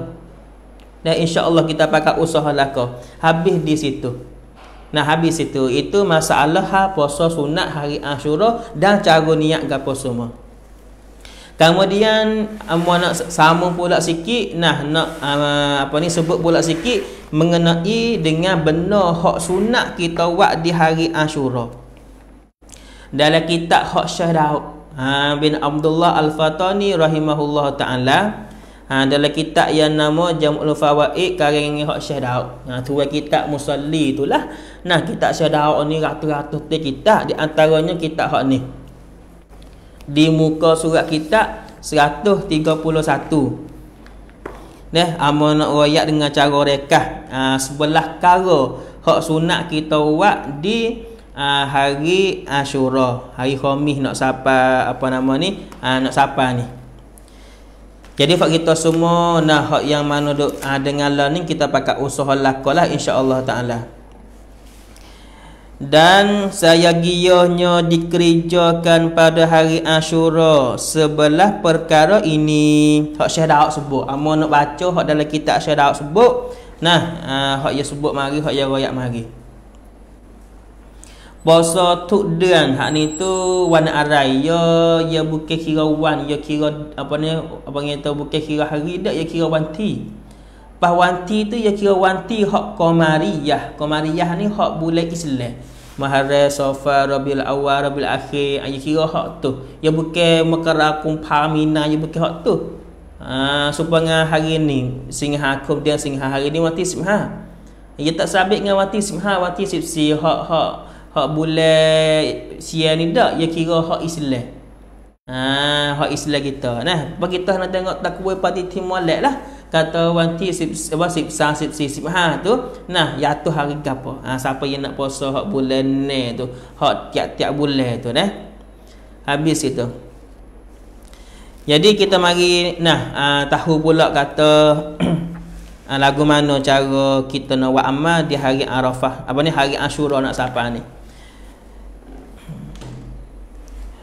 Dan insya-Allah kita pakai usaha lakah. Habis di situ. Nah habis itu itu masalah ha puasa sunat hari Ashura dan cara niat gapo semua. Kemudian um, nak sama pula sikit nah nak um, apa ni sebut pula sikit mengenai dengan benda hak sunat kita buat di hari Ashura. Dalam kitab hak Syah ha, bin Abdullah Al-Fatani rahimahullah taala ha, dalam kitab yang nama Jamul Fawaid karang Hak Syekh Daud. Ha tu kitab Musalli itulah. Nah kitab Syekh Daud ni ratus-ratus te kitab di antaranya kitab hak ni. Di muka surat kitab 131. Nah amun nak royak dengan cara rekah ha, sebelah kara hak sunat kita buat di uh, hari Ashura, hari Khamis nak sapa apa nama ni? Uh, nak sapa ni. Jadi fak kita semua nah hak yang mana duk uh, ah, dengan lah ni kita pakai usaha lakolah insya-Allah taala. Dan saya giyahnya dikerjakan pada hari Ashura sebelah perkara ini. Hak Syekh Daud sebut. Amo nak baca hak dalam kitab Syekh Daud sebut. Nah, uh, hak sebut mari, hak ia royak mari. Bahasa tu dengan hak ni tu wan arai ya ya bukan kira wan ya kira apa ni apa ni tu bukan kira hari dak yo kira wanti. Pas wanti tu yo kira wanti hak komariyah. Komariyah ni hak bulan Islam. Mahar Safar Rabiul Awal Rabiul Akhir ya kira hak tu. yo bukan makarakum pamina yo bukan hak tu. Ah, supaya hari ni singha kum dia singha hari ni wanti simha. ia tak sabit dengan wanti simha wanti sipsi hak hak hak bulat sial ni tak ia kira hak Islam. Ha hak Islam kita. Nah, bagi kita nak tengok takwa pati timolat lah. Kata orang wanti sip apa sip sa sip sip, sip ha tu. Nah, ya tu hari apa? Ha siapa yang nak puasa hak bulan ni tu, hak tiap-tiap bulan tu nah. Habis itu. Jadi kita mari nah uh, tahu pula kata ha, lagu mana cara kita nak buat amal di hari Arafah apa ni hari Ashura nak sampai ni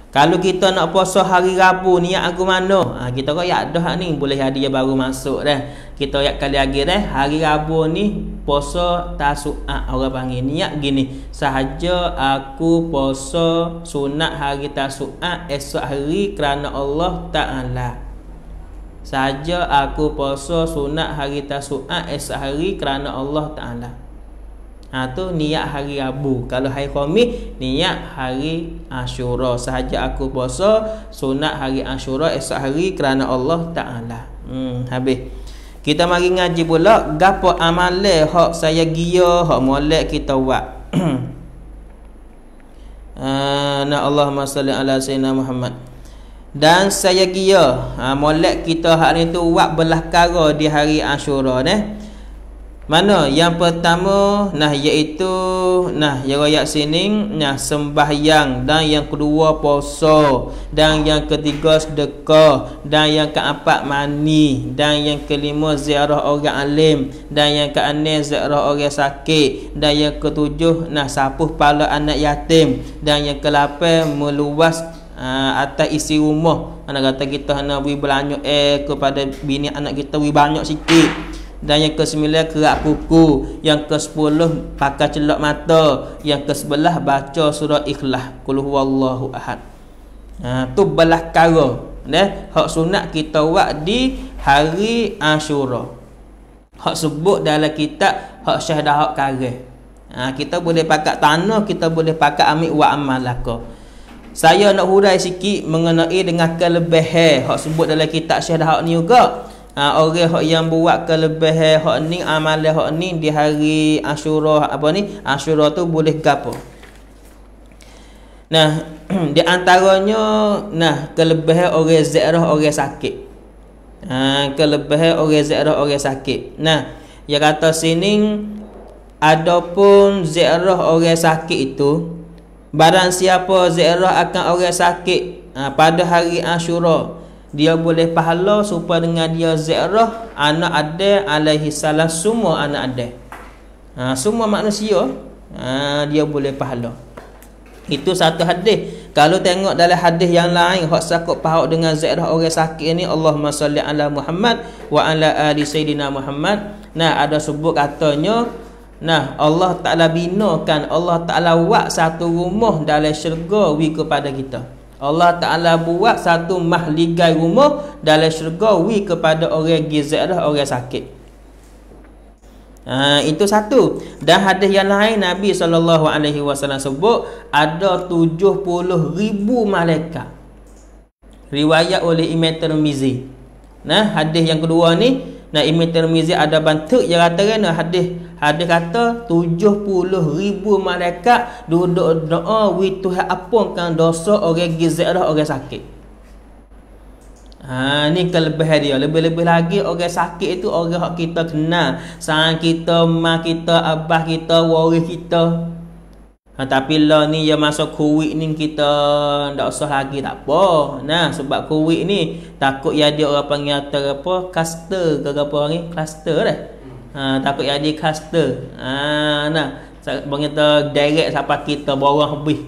Kalau kita nak puasa hari Rabu niat aku mana? Ha, kita kok yak dah ni boleh hadiah baru masuk dah. Kita yak kali lagi dah hari Rabu ni puasa tasu'a ha, orang panggil niat gini. Sahaja aku puasa sunat hari tasu'a ha, esok hari kerana Allah Taala. Sahaja aku puasa sunat hari tasu'a ha, esok hari kerana Allah Taala. Ha, tu niat hari Rabu Kalau hari Khomis Niat hari Ashura Sahaja aku puasa Sunat hari Ashura Esok hari kerana Allah Ta'ala hmm, Habis Kita mari ngaji pula Gapa amale Hak saya gia Hak molek kita buat ah, Na Allah masalli ala Sayyidina Muhammad dan saya kira ha, ah, molek kita hari itu buat belah kara di hari Ashura Neh mana yang pertama nah iaitu nah yang royak sining nah sembahyang dan yang kedua puasa dan yang ketiga sedekah dan yang keempat mani dan yang kelima ziarah orang alim dan yang keenam ziarah orang sakit dan yang ketujuh nah sapuh pala anak yatim dan yang kelapan meluas uh, atas isi rumah anak kata kita nak beri belanja eh, kepada bini anak kita beri banyak sikit dan yang kesembilan kerak kuku yang kesepuluh pakai celok mata yang ke sebelah baca surah ikhlas qul huwallahu ahad ha tu belah kara neh hak sunat kita buat di hari asyura hak sebut dalam kitab hak syahadah hak karah ha kita boleh pakai tanah kita boleh pakai amik wa amalaka lah saya nak hurai sikit mengenai dengan kelebihan hak sebut dalam kitab syahadah hak ni juga uh, orang hok yang buat kelebihan hok ni amal hok ni di hari Asyura apa ni Asyura tu boleh gapo nah di antaranya nah kelebihan orang zairah orang sakit uh, kelebihan orang zairah orang sakit nah dia kata sini adapun zairah orang sakit itu barang siapa zairah akan orang sakit uh, pada hari Asyura dia boleh pahala supaya dengan dia zairah anak ada alaihi salam semua anak ada ha, semua manusia ha, dia boleh pahala itu satu hadis kalau tengok dalam hadis yang lain hak sakut pahak dengan zairah orang sakit ni Allahumma salli ala Muhammad wa ala ali sayyidina Muhammad nah ada sebut katanya Nah Allah Ta'ala binakan Allah Ta'ala buat satu rumah dalam syurga Wih kepada kita Allah Ta'ala buat satu mahligai rumah dalam syurga wi kepada orang gizat lah, orang sakit. Ha, itu satu. Dan hadis yang lain Nabi SAW sebut ada 70 ribu malaikat. Riwayat oleh Imam Tirmizi. Nah, hadis yang kedua ni Nah Imam Tirmizi ada bantuk yang kata kena hadis. Hadis kata 70,000 malaikat duduk doa wi apa apungkan dosa orang gizik dah orang sakit. Ha ni kelebihan dia. Lebih-lebih lagi orang sakit itu orang hak kita kenal. Sang kita, mak kita, abah kita, waris kita. Ha, tapi lah ni ya masa COVID ni kita tak usah lagi tak apa. Nah sebab COVID ni takut ya dia orang panggil atas apa cluster ke apa orang ni cluster dah. Ha, takut ya dia cluster. Ha, nah bang kita direct siapa kita borang habis.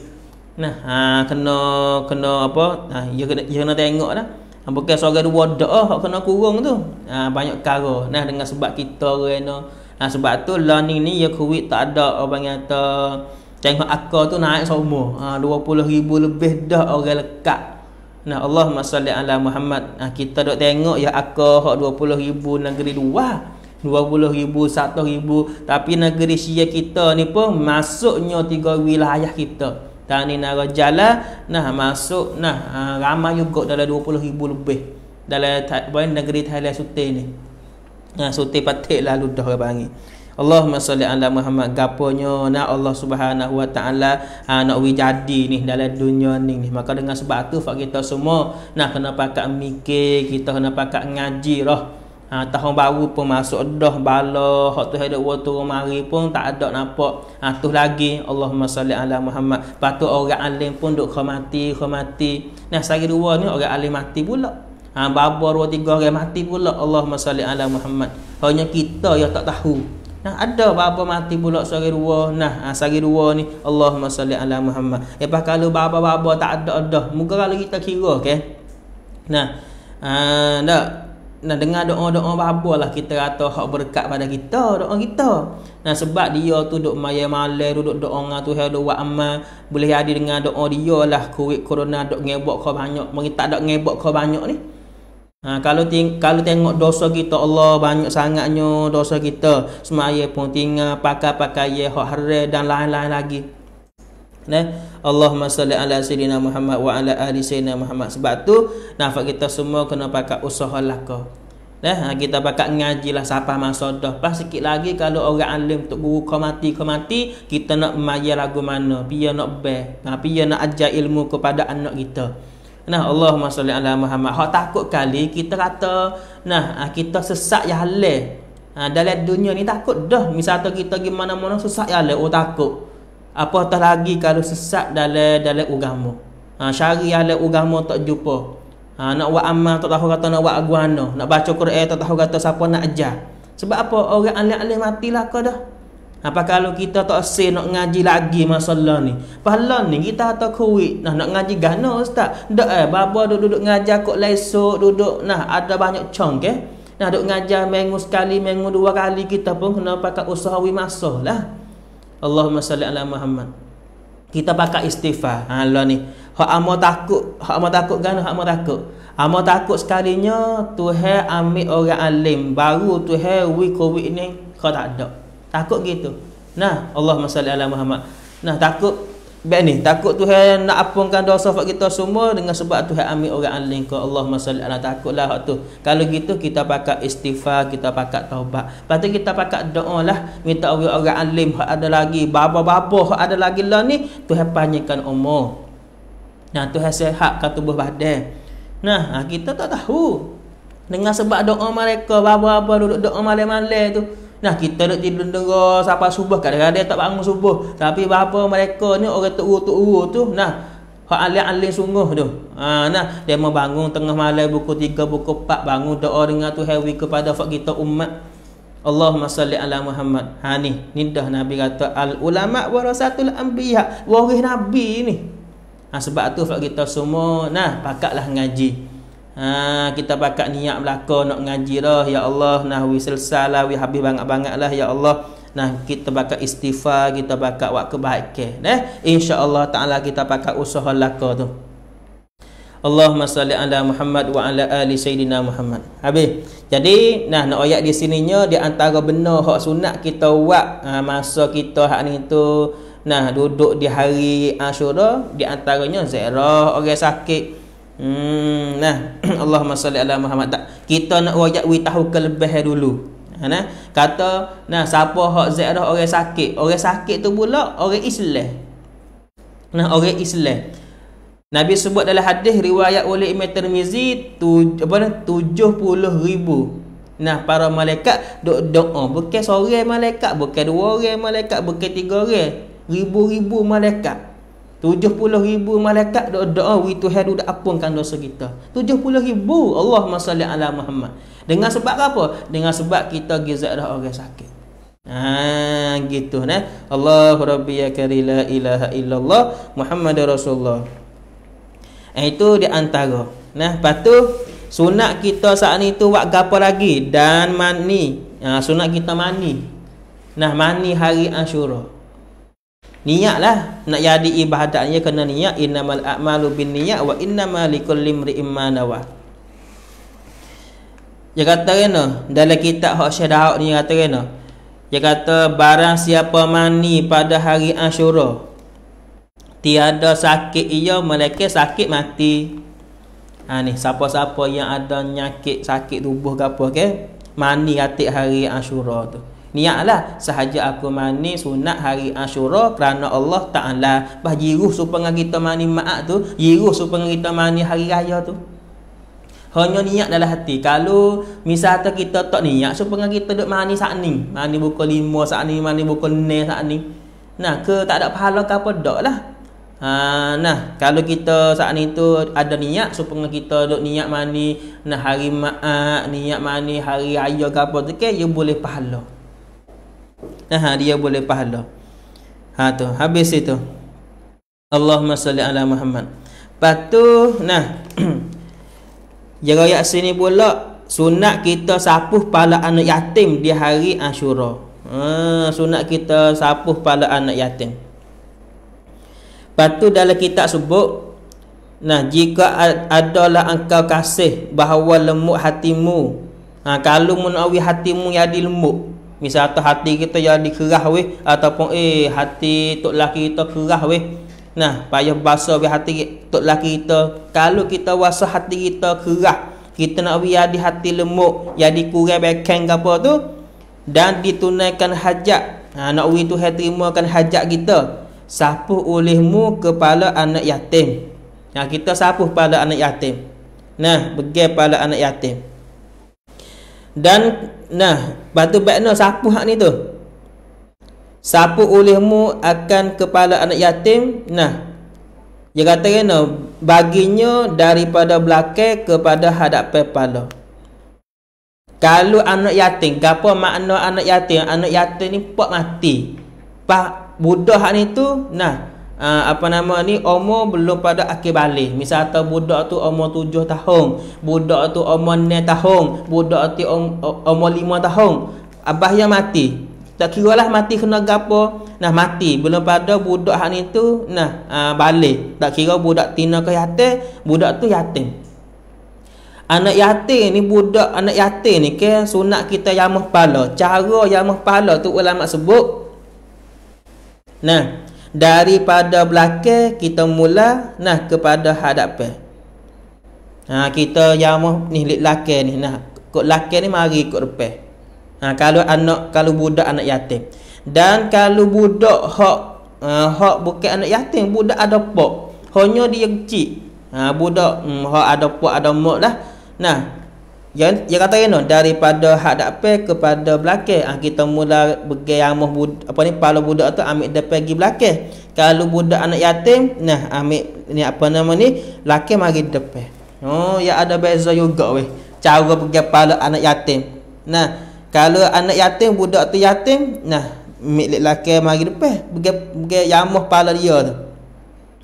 Nah ha, kena kena apa? Ha, ya kena ya kena tengok lah. Ha, bukan seorang dua Oh, ah kena kurung tu. Ha, banyak cara. Nah dengan sebab kita rena. Nah ha, sebab tu learning ni ya COVID tak ada orang kata Tengok akar tu naik semua ha, 20 ribu lebih dah orang lekat Nah Allah salli ala Muhammad ha, Kita dok tengok ya akar 20 ribu negeri luar 20 ribu, 1 ribu Tapi negeri Syia kita ni pun Masuknya tiga wilayah kita Tani Nara Jala Nah masuk nah ha, Ramai juga dalam 20 ribu lebih Dalam negeri Thailand sute ni Nah Sutih patik lalu dah orang panggil Allahumma salli ala Muhammad gapanya nak Allah Subhanahu wa taala ha, nak wi jadi ni dalam dunia ni ni maka dengan sebab tu fak kita semua nak kena pakak mikir kita kena pakak ngaji roh ha, tahun baru pun masuk dah bala hak tu hidup waktu mari pun tak ada nampak ha, tu lagi Allahumma salli ala Muhammad patu orang alim pun duk khamati khamati nah sehari dua ni orang alim mati pula ha baba dua tiga orang mati pula Allahumma salli ala Muhammad hanya kita yang tak tahu Nah ada bapa mati pula sehari dua. Nah ah, sehari dua ni Allahumma salli ala Muhammad. Lepas eh, kalau bapa-bapa tak ada dah. Muka kalau kita kira okay. Nah. Ah uh, dak. Nah dengar doa-doa bapa lah kita rata hak berkat pada kita, doa kita. Nah sebab dia tu duk maya malai duduk doa dengan Tuhan doa buat amal boleh hadir dengan doa dia lah COVID corona duk ngebok kau banyak, mungkin tak ada ngebok kau banyak ni. Ha, kalau ting kalau tengok dosa kita Allah banyak sangatnya dosa kita semaya pun tinggal pakai pakai ye hak dan lain-lain lagi. Nah, Allahumma salli ala sayyidina Muhammad wa ala ali sayyidina Muhammad. Sebab tu nafak kita semua kena pakai usaha laka. Nah, ha, kita pakai ngaji lah siapa masa dah. Pas sikit lagi kalau orang alim tu guru kau mati kau mati, kita nak mayar lagu mana? Biar nak ber. Ha, biar nak ajar ilmu kepada anak kita. Nah Allahumma salli ala Muhammad. Hak takut kali kita kata nah ah, kita sesak yang halal. Ha, dalam dunia ni takut dah misalnya kita gimana mana sesak yang halal, oh takut. Apatah lagi kalau sesak dalam dalam agama. Ha syari halal agama tak jumpa. Ha, nak buat amal tak tahu kata nak buat aguana, nak baca Quran tak tahu kata siapa nak ajar. Sebab apa? Orang alih-alih matilah kau dah. Apa kalau kita tak se nak ngaji lagi masalah ni? Pahala ni kita tak kuit. Nah nak ngaji gana ustaz. Dak eh baba duduk duduk ngajar kok lesok duduk nah ada banyak cong ke? Eh. Nah duk ngaji mengu sekali mengu dua kali kita pun kena pakai usahawi masalah lah. Allahumma salli ala Muhammad. Kita pakai istighfar. Ha lah ni. Hak amo takut, hak amo takut gana hak amo takut. Amo takut sekalinya Tuhan ambil orang alim baru Tuhan wi covid ni kau tak ada. Takut gitu. Nah, Allah salli ala Muhammad. Nah, takut baik ni, takut Tuhan nak apungkan dosa fak kita semua dengan sebab Tuhan ambil orang aling ke Allah salli takutlah tu. Kalau gitu kita pakat istighfar, kita pakat taubat. Pastu kita pakat doa lah minta orang orang alim hak ada lagi, baba-baba hak ada lagi lah ni Tuhan panjangkan umur. Nah, Tuhan sehatkan tubuh badan. Nah, ha, kita tak tahu. Dengan sebab doa mereka, baba-baba duduk doa malam-malam tu. Nah kita nak tidur dengar sampai subuh kadang-kadang tak bangun subuh. Tapi bapa mereka ni orang tu-tu tu nah Fa'alik alik sungguh tu. Ha, nah, dia mau bangun tengah malam buku tiga, buku empat. Bangun doa dengan tu hewi kepada fak kita umat. Allahumma salli ala Muhammad. Ha ni. Ni dah Nabi kata. Al-ulama' warasatul ambiyak. Warih Nabi ni. Ha, sebab tu fak kita semua. Nah, pakatlah ngaji. Ha, kita pakat niat belaka nak ngaji lah, ya Allah nah wi selesai lah wi habis banget-banget lah ya Allah nah kita pakat istighfar kita pakat waktu baik eh insyaallah taala kita pakat usaha laka tu Allahumma salli ala Muhammad wa ala ali sayyidina Muhammad habis jadi nah nak ayat di sininya di antara benar hak sunat kita buat ha, masa kita hak ni tu nah duduk di hari Ashura di antaranya ziarah orang sakit Hmm, nah, Allahumma salli ala Muhammad. Tak. Kita nak wajak we tahu kelebih dulu. Ha, nah, kata nah siapa hak zairah orang sakit? Orang sakit tu pula orang Islam. Nah, orang Islam. Nabi sebut dalam hadis riwayat oleh Imam Tirmizi apa ni 70,000. Nah, para malaikat dok doa, bukan seorang malaikat, bukan dua orang malaikat, bukan tiga orang, ribu-ribu malaikat. 70 ribu malaikat doa doa we to hell duduk apungkan dosa kita 70 ribu Allah masya ala Muhammad dengan sebab apa? dengan sebab kita gizat dah orang sakit Ah gitu nah. Allahu Rabbi ya kari ilaha illallah Muhammad Rasulullah. Eh, itu di antara. Nah, patu sunat kita saat ni tu buat gapo lagi dan mani. Ah ha, sunat kita mani. Nah, mani hari Ashura niatlah nak jadi ibadatnya kena niat innamal a'malu bin niat wa innamal likulli imrin ma nawa dia kata kena dalam kitab hak syadaud ni kata no. dia kata barang siapa mani pada hari Ashura tiada sakit ia mereka sakit mati ha ni siapa-siapa yang ada nyakit sakit tubuh ke apa ke okay? mani atik hari Ashura tu niatlah sahaja aku mani sunat hari asyura kerana Allah Ta'ala bah jiruh supaya kita mani ma'at tu jiruh supaya kita mani hari raya tu hanya niat dalam hati kalau misalnya kita tak niat supaya kita duduk mani saat ni mani buka lima saat ni mani buka ni saat ni nah ke tak ada pahala ke apa tak lah Uh, nah, kalau kita saat ni tu ada niat supaya kita duk niat mani nah hari ma'at, niat mani hari raya ke apa tu ke, ya boleh pahala. Aha, dia boleh pahala. Ha tu, habis itu. Allahumma salli ala Muhammad. Patuh nah. Jaga ayat sini pula sunat kita sapuh pala anak yatim di hari Ashura. Ha, sunat kita sapuh pala anak yatim. Patuh dalam kitab sebut Nah, jika adalah engkau kasih bahawa lemuk hatimu. Ha, kalau munawi hatimu jadi lemuk, Misal atau hati kita yang dikerah weh ataupun eh hati tok laki kita kerah weh. Nah, payah basa weh hati tok laki kita. Kalau kita wasa hati kita kerah, kita nak biar di hati lemuk, yang dikurang bekeng ke apa tu dan ditunaikan hajat. Ha, nak wui tu terimakan hajat kita. Sapuh olehmu kepala anak yatim. Nah, ha, kita sapuh pada anak yatim. Nah, begai kepala anak yatim dan nah batu bakna sapu hak ni tu Sapu olehmu akan kepala anak yatim nah dia kata kena kan, baginya daripada belakang kepada hadap kepala kalau anak yatim apa makna anak yatim anak yatim ni pak mati pak budak hak ni tu nah Ah, apa nama ni umur belum pada akil balik misalnya budak tu umur tujuh tahun budak tu umur 9 tahun budak tu um, umur lima tahun abah yang mati tak kira lah mati kena gapo nah mati belum pada budak hak ni tu nah uh, balik tak kira budak tina ke yatim budak tu yatim anak yatim ni budak anak yatim ni ke sunat kita yamah pala cara yamah pala tu ulama sebut nah daripada belakang kita mula nah kepada hadapan ha kita jamah ni lelaki ni nah kok laki ni mari kok depan ha kalau anak kalau budak anak yatim dan kalau budak hak hak bukan anak yatim budak ada pak hanya dia kecil ha budak hak hmm, ada pak ada mak lah nah yang yang kata yang no, daripada hak dakpe kepada belakang Ah kita mula bergayamah apa ni pala budak tu ambil dia pergi belakang kalau budak anak yatim nah ambil ni apa nama ni laki mari depan oh ya ada beza juga weh cara pergi pala anak yatim nah kalau anak yatim budak tu yatim nah milik laki mari depan pergi bergayamah pala dia tu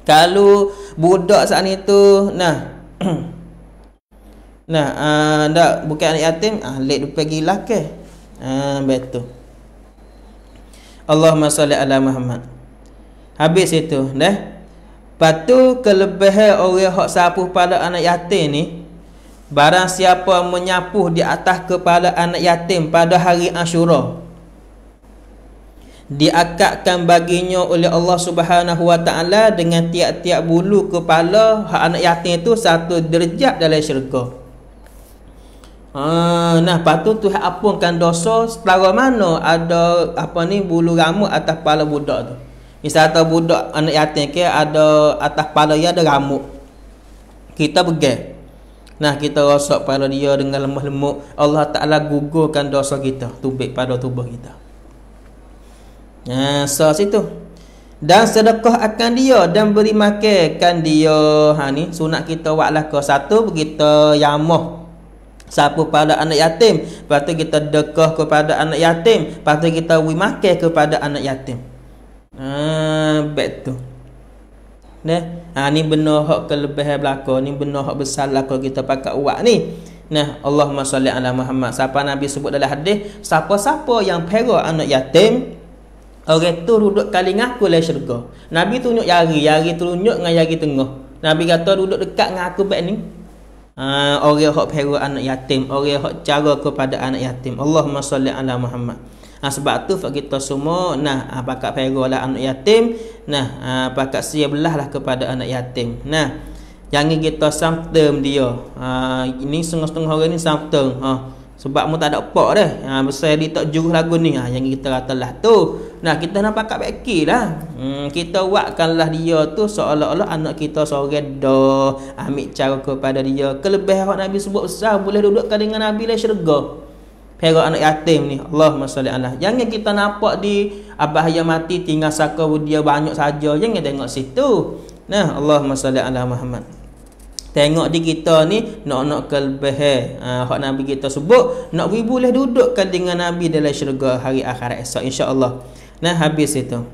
kalau budak saat itu nah Nah, uh, dak bukan anak yatim, ah lek du pergi lah ke. Ah uh, betul. Allahumma salli ala Muhammad. Habis itu, deh. Patu kelebihan orang hak sapu pada anak yatim ni, barang siapa menyapuh di atas kepala anak yatim pada hari Ashura diakatkan baginya oleh Allah Subhanahu Wa Taala dengan tiap-tiap bulu kepala hak anak yatim itu satu derajat dalam syurga. Ha, nah, lepas tu Tuhan apungkan dosa setara mana ada apa ni bulu rambut atas kepala budak tu. Misal atas budak anak yatim ke ada atas kepala dia ada rambut. Kita begel. Nah, kita rosak kepala dia dengan lemah-lemuk. Allah Ta'ala gugurkan dosa kita. Tubik pada tubuh kita. Nah, so situ. Dan sedekah akan dia dan beri makan kan dia. Ha ni sunat kita buatlah ke satu begitu yamah Sapu pada anak yatim Lepas tu kita dekah kepada anak yatim Lepas tu kita wimakai kepada anak yatim Haa ah, Baik tu Nah, ha, ni benar hak kelebihan belaka Ni benar hak besar lah kalau kita pakai uang ni Nah, Allah masya Allah Muhammad Siapa Nabi sebut dalam hadis Siapa-siapa yang pergi anak yatim Orang tu duduk kali ngaku lah syurga Nabi tunjuk jari Jari tunjuk ngaji tengok. Nabi kata duduk dekat ngaku, aku baik ni uh, orang hak peru anak yatim, orang hak cara kepada anak yatim. Allahumma salli ala Muhammad. Nah, sebab tu kita semua nah ah, pakak peru lah anak yatim, nah uh, ah, pakak belah lah kepada anak yatim. Nah, jangan kita sampai dia. Uh, ini setengah-setengah orang ni sampai. Ha sebab mu tak ada pak dah. Ha besar ni tak juruh lagu ni. Ha yang kita katalah tu. Nah kita nak pakat bekil lah. Hmm kita buatkanlah dia tu seolah-olah anak kita seorang dah ambil cara kepada dia. Kelebih hak Nabi sebut besar boleh dudukkan dengan Nabi lah syurga. Perak anak yatim ni. Allahumma salli alaih. Jangan kita nampak di abah yang mati tinggal saka dia banyak saja. Jangan tengok situ. Nah Allah salli Allah Muhammad. Tengok di kita ni nak-nak kelebihan. Eh, ah hak Nabi kita sebut nak ibu boleh dudukkan dengan Nabi dalam syurga hari akhirat esok insya-Allah. Nah habis itu.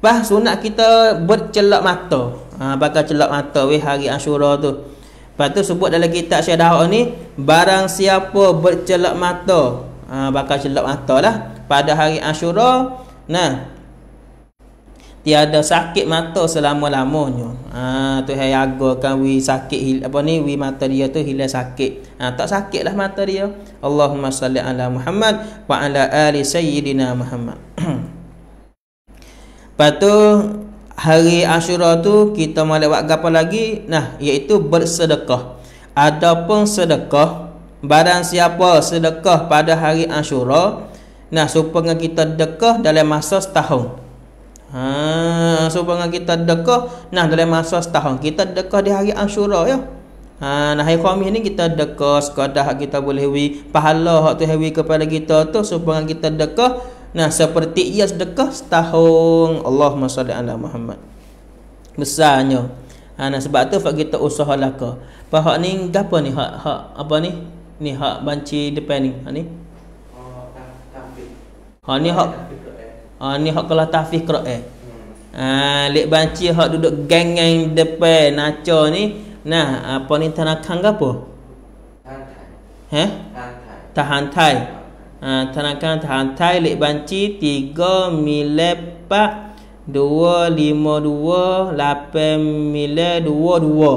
Bah sunat kita bercelak mata. Ah uh, bakal celak mata we hari Asyura tu. Lepas tu sebut dalam kitab Syedah ni barang siapa bercelak mata. Ah uh, bakal celak matalah pada hari Asyura. Nah tiada sakit mata selama-lamanya. Ha Tuhan jagakan wi sakit apa ni wi mata dia tu hilang sakit. Ha tak sakitlah mata dia. Allahumma salli ala Muhammad wa ala ali sayyidina Muhammad. Patu hari Ashura tu kita mau lewat apa lagi? Nah, iaitu bersedekah. Adapun sedekah barang siapa sedekah pada hari Ashura, nah supaya kita dekah dalam masa setahun. Ha, so pengen kita dekah nah dalam masa setahun kita dekah di hari Asyura ya. Ha, nah hari Khamis ni kita dekah sekadar kita boleh wi pahala hak tu hari kepada kita tu so pengen kita dekah nah seperti ia sedekah setahun Allahumma salli ala Muhammad. Besarnya. Ha, nah sebab tu fak kita usahalah ke. Pahak ni apa ni hak hak apa ni? Ni hak banci depan ni. Ha ni. Oh, tak, tak, tak. Ha ni hak. Ah ni hak kalau tahfiz Quran. Ah lek banci hak duduk geng-geng depan naco ni. Nah, apa ni tanakan ke apa? Ah, tahan tai. Tahan tai. Ah tanakan tahan Thai. lek banci 3 mil 4 2 5 2 8 mil 2 2.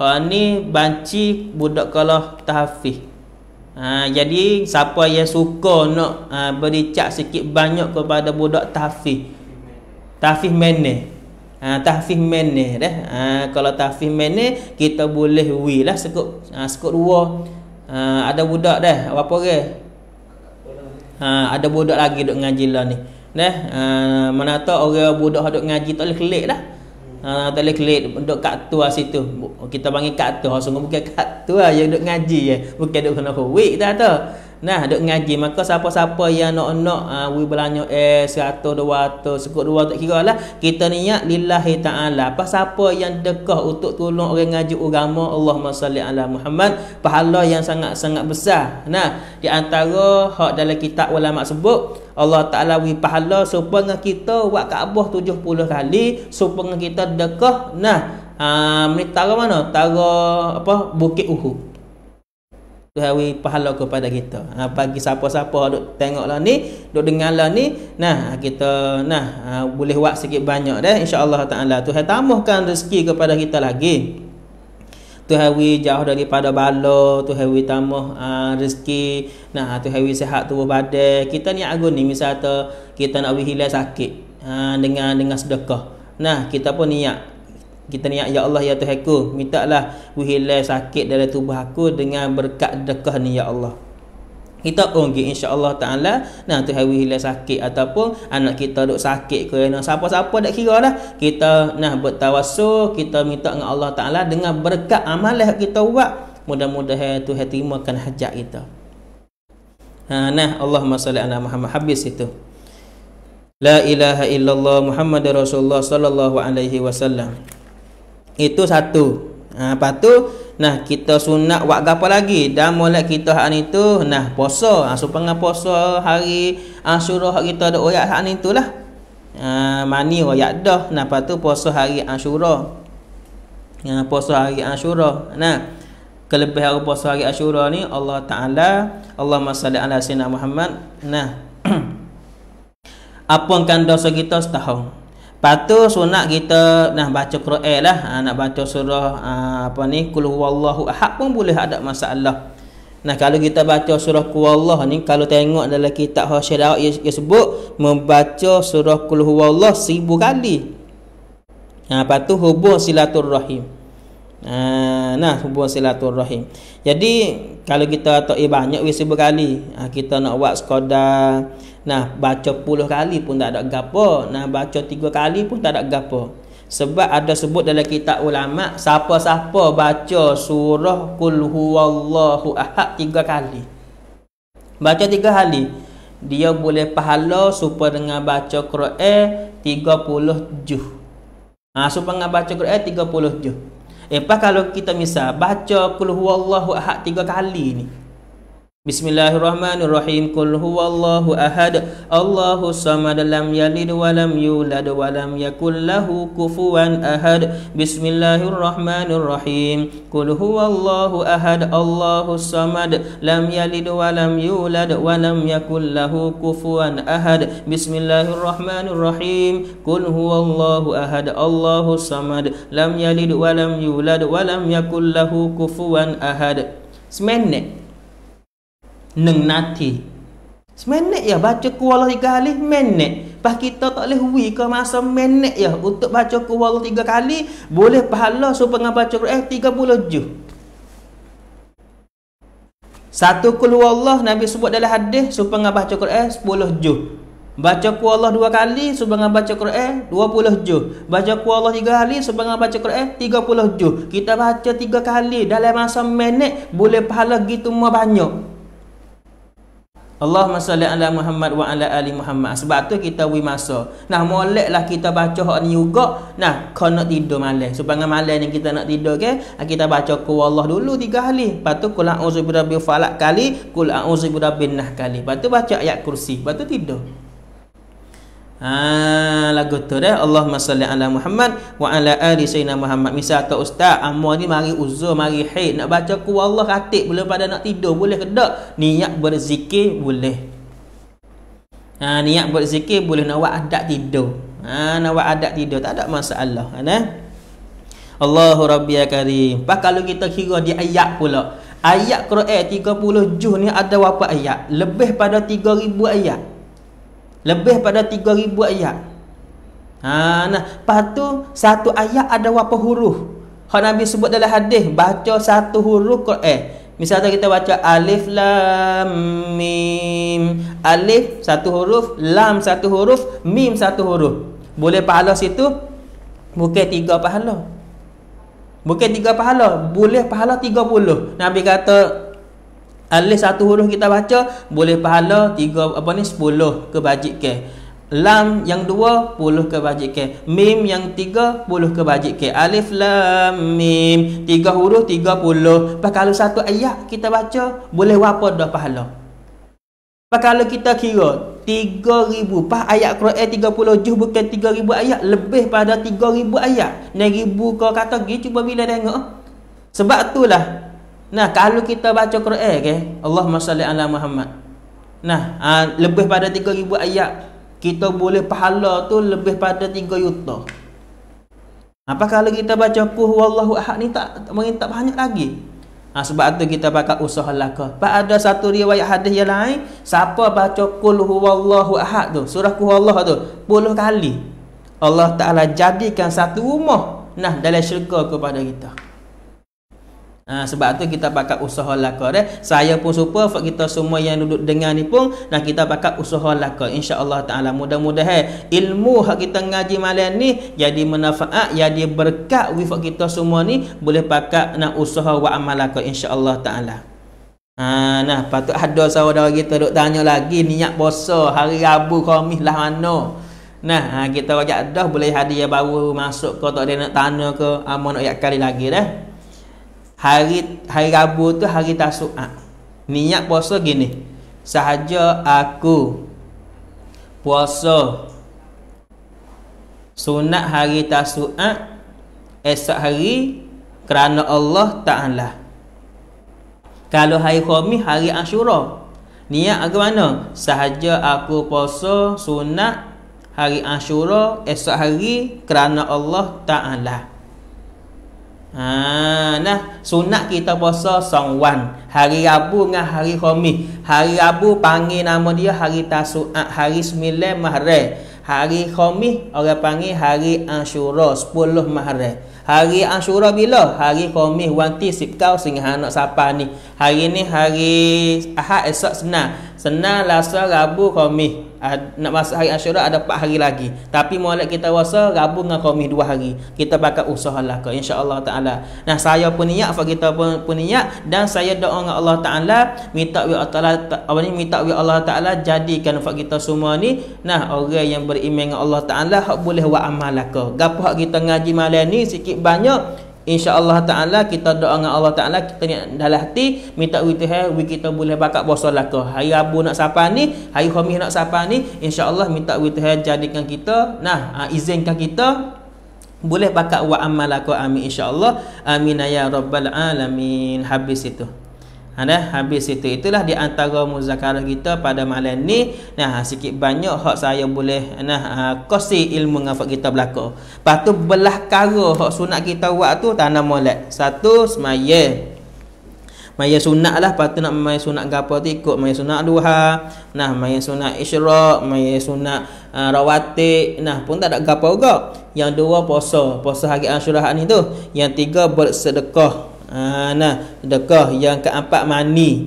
Ha ni banci budak kalau tahfiz. Ha, jadi siapa yang suka nak ha, beri cak sikit banyak kepada budak tahfiz. Tahfiz meneh. Ha, tahfiz meneh dah. Ha, kalau tahfiz meneh kita boleh wi lah sekut ha, sekut dua. Ha, ada budak dah berapa orang? Ha, ada budak lagi duk ngaji lah ni. Nah, ha, mana tahu orang budak duk ngaji tak boleh kelik dah. Ha tak duduk kat tu situ. Kita panggil kat tu. Ha sungguh bukan kat tu lah yang duduk ngaji je. Bukan duduk kena kuih tak tu. Nah, duk ngaji maka siapa-siapa yang nak-nak ah we belanya eh 100 200, sekut 2 tak kiralah. Kita niat lillahi taala. Apa siapa yang dekah untuk tolong orang ngaji agama Allahumma salli ala Muhammad, pahala yang sangat-sangat besar. Nah, di antara hak dalam kitab ulama sebut Allah Ta'ala wih pahala supaya kita buat Kaabah 70 kali supaya kita dekah nah uh, ah, menit mana? tara apa? Bukit Uhud Tuhan beri pahala kepada kita. Ha, bagi siapa-siapa duk tengoklah ni, duk dengarlah ni, nah kita nah ha, boleh buat sikit banyak dah insya-Allah taala. Tuhan tambahkan rezeki kepada kita lagi. Tuhan beri jauh daripada bala, Tuhan beri tambah ha, rezeki. Nah, Tuhan beri sehat tubuh badan. Kita ni agung ni misalnya kita nak beri sakit. Ha, dengan dengan sedekah. Nah, kita pun niat kita niat ya Allah ya Tuhanku mintalah wihilai sakit dalam tubuh aku dengan berkat dekah ni ya Allah kita ongi oh, okay, insyaallah taala nah tu hawi hilal sakit ataupun anak kita duk sakit kerana siapa-siapa dak kira lah kita nah bertawassul kita minta dengan Allah taala dengan berkat amalan kita buat mudah-mudahan Tuhan terimakan hajat kita ha nah Allah salli ala Muhammad habis itu la ilaha illallah Muhammad rasulullah sallallahu alaihi wasallam itu satu. Ha, lepas tu, nah kita sunat buat apa lagi? Dan mula kita hari itu, nah poso. Ha, supaya poso hari Ashura ha, kita ada oyak hari itu lah. Ha, mani oyak dah. Nah, lepas tu poso hari Ashura. Ha, ha poso hari Ashura. Ha, nah, kelebih hari poso hari Ashura ni Allah Ta'ala. Allah salli ala sinar Muhammad. Nah. Apa yang kandang dosa kita setahun? patuh sunat kita nak baca Quran lah ha, nak baca surah ha, apa ni kul huwallahu ahad pun boleh ada masalah nah kalau kita baca surah kul huwallah ni kalau tengok dalam kitab hasyiah daud ia, sebut membaca surah kul huwallah 1000 kali ha patuh hubung silaturahim ha, nah hubung silaturahim jadi kalau kita tak eh, banyak wis berkali ha, kita nak buat sekadar Nah, baca puluh kali pun tak ada gapo. Nah, baca tiga kali pun tak ada gapo. Sebab ada sebut dalam kitab ulama, siapa-siapa baca surah Qul huwallahu ahad tiga kali. Baca tiga kali, dia boleh pahala supaya dengan baca Quran tiga puluh juz. Ha, supaya dengan baca Quran tiga puluh juz. Eh, kalau kita misal baca Qul huwallahu ahad tiga kali ni, Bismillahirrahmanirrahim Qul Allahu ahad Allahu samad lam yalid Walam yulad Walam lam yakul lahu kufuwan ahad Bismillahirrahmanirrahim Qul Allahu ahad Allahu samad lam yalid Walam yulad Walam lam yakul lahu kufuwan ahad Bismillahirrahmanirrahim Qul Allahu ahad Allahu samad lam yalid Walam yulad Walam lam yakul lahu kufuwan ahad Semenit neng nati semenek ya baca kuala tiga kali menek pas kita tak boleh hui ke masa menek ya untuk baca kuala tiga kali boleh pahala supaya baca Quran eh, tiga puluh juh satu kul Allah Nabi sebut dalam hadis supaya baca Quran eh, sepuluh juh Baca ku Allah dua kali sebab baca Quran eh, puluh juz. Baca ku Allah tiga kali sebab baca Quran puluh juz. Kita baca tiga kali dalam masa menek boleh pahala gitu mah banyak. Allahumma salli ala Muhammad wa ala ali Muhammad. Sebab tu kita wui masa. Nah moleklah kita baca hak ni juga. Nah kena tidur malam. Supaya malam ni kita nak tidur ke, okay? Ah, kita baca ku Allah dulu tiga kali. Patu qul a'udzu birabbil falaq kali, qul a'udzu nah kali. Patu baca ayat kursi, patu tidur. Ha lagu tu dah Allahumma salli ala Muhammad wa ala ali sayyidina Muhammad. Misal tu ustaz, amo ni mari uzur, mari haid nak baca ku Allah katik belum pada nak tidur, boleh ke tak? Niat berzikir boleh. Ha niat berzikir boleh nak buat adat tidur. Ha nak buat adat tidur tak ada masalah, kan? Eh? Allahu rabbi ya karim. Pak kalau kita kira di ayat pula. Ayat Quran 30 juz ni ada berapa ayat? Lebih pada 3000 ayat lebih pada 3000 ayat. Ha nah, lepas satu ayat ada berapa huruf? Kalau Nabi sebut dalam hadis baca satu huruf Quran. Eh, misalnya kita baca alif lam mim. Alif satu huruf, lam satu huruf, mim satu huruf. Boleh pahala situ? Bukan tiga pahala. Bukan tiga pahala, boleh pahala tiga puluh. Nabi kata at satu huruf kita baca boleh pahala tiga apa ni sepuluh kebajikan lam yang dua puluh kebajikan mim yang tiga puluh kebajikan alif lam mim tiga huruf tiga puluh Pak kalau satu ayat kita baca boleh berapa dah pahala lepas kalau kita kira tiga ribu lepas ayat Quran tiga puluh juh bukan tiga ribu ayat lebih pada tiga ribu ayat ni ribu kau kata gitu cuba bila dengar sebab itulah Nah, kalau kita baca Quran ke, okay? Allahumma salli ala Muhammad. Nah, uh, lebih pada 3000 ayat kita boleh pahala tu lebih pada 3 juta. Ah, apa kalau kita baca qul huwallahu ahad ni tak mengintak banyak lagi. Ha, sebab tu kita pakai usaha laka. Pak ada satu riwayat hadis yang lain, siapa baca qul huwallahu ahad tu, surah qul Allah tu, puluh kali. Allah Taala jadikan satu rumah nah dalam syurga kepada kita. Ha, sebab tu kita pakai usaha laka eh? Saya pun suka kita semua yang duduk dengar ni pun nak kita pakai usaha laka insya-Allah taala mudah mudah eh? ilmu hak kita ngaji malam ni jadi manfaat jadi berkat wifak kita semua ni boleh pakai nak usaha wa amal laka insya-Allah taala. Ha, nah patut ada saudara kita duk tanya lagi niat puasa hari Rabu Khamis lah mana. Nah, ha, kita wajak dah boleh hadiah baru masuk ke tak ada nak tanya ke amon ha, nak yak kali lagi dah. Eh? hari hari Rabu tu hari tasu'a ah, niat puasa gini sahaja aku puasa sunat hari tasu'a ah, esok hari kerana Allah Ta'ala kalau hari khomis hari asyura niat ke mana sahaja aku puasa sunat hari asyura esok hari kerana Allah Ta'ala Ha nah sunat kita puasa songwan hari Rabu dengan hari Khamis. Hari Rabu panggil nama dia hari Tasu'a, hari sembilan Muharram. Hari Khamis orang panggil hari Ashura 10 Muharram. Hari Ashura bila? Hari Khamis wanti sipkau singa anak siapa ni. Hari ni hari Ahad esok senang. Senang lasa Rabu Khamis. Ah, nak masuk hari Ashura ada 4 hari lagi. Tapi molek kita wasa Rabu dengan Khamis 2 hari. Kita bakal usahalah ke insya-Allah taala. Nah, saya pun niat, fa kita pun, pun niat dan saya doa dengan Allah taala minta wi Allah taala ni minta wi Allah taala jadikan fa kita semua ni nah orang yang beriman dengan Allah taala boleh buat amal lah ke. Gapo kita ngaji malam ni sikit banyak InsyaAllah Ta'ala kita doa dengan Allah Ta'ala Kita ni dalam hati Minta witihai Wih kita boleh bakat bawa solat Hari abu nak sapa ni Hari homih nak sapa ni InsyaAllah minta witihai Jadikan kita Nah ah, izinkan kita Boleh bakat wa'amalaka amin InsyaAllah Amin ya Rabbal Alamin Habis itu ada ha, habis itu itulah di antara muzakarah kita pada malam ni. Nah, ha, sikit banyak hak saya boleh nah uh, ha, kosi ilmu ngafak kita belaka. Patu belah kara hak sunat kita buat tu tak nama Satu semaya. Maya sunat lah patu nak maya sunat gapo tu ikut maya sunat duha. Nah, maya sunat isyraq, maya sunat uh, rawatib. Nah, pun tak ada gapo juga. Yang dua puasa, puasa hari Asyura ni tu. Yang tiga bersedekah. Ah, nah sedekah yang keempat mani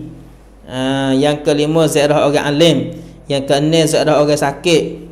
ha, yang kelima ziarah orang alim yang keenam ziarah orang sakit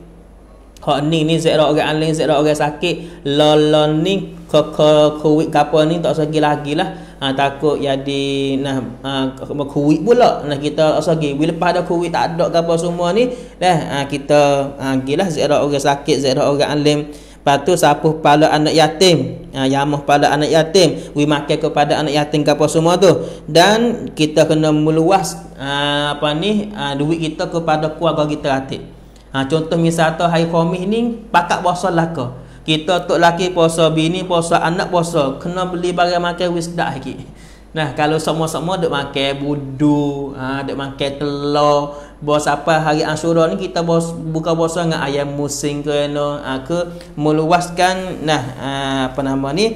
hak ni ni ziarah orang alim ziarah orang sakit lalon ni ke ke covid kapo ni tak usah lagi lah ha, takut jadi nah ha, covid pula nah kita usah sagi bila ada covid tak ada kapo semua ni dah ha, kita ha, gilah ziarah orang sakit ziarah orang alim Lepas tu sapuh kepala anak yatim ha, Yamuh kepala anak yatim We makan kepada anak yatim ke apa semua tu Dan kita kena meluas ha, Apa ni ha, Duit kita kepada keluarga kita atik ha, Contoh misalnya hari komis ni Pakat bosa laka Kita tok laki bosa bini bosa anak bosa Kena beli barang makan wisdak sikit Nah kalau semua-semua duk makan budu, ha, duk makan telur, bos apa hari Ashura ni kita bos buka puasa dengan ayam musim ke no ah, ke meluaskan nah ah, apa nama ni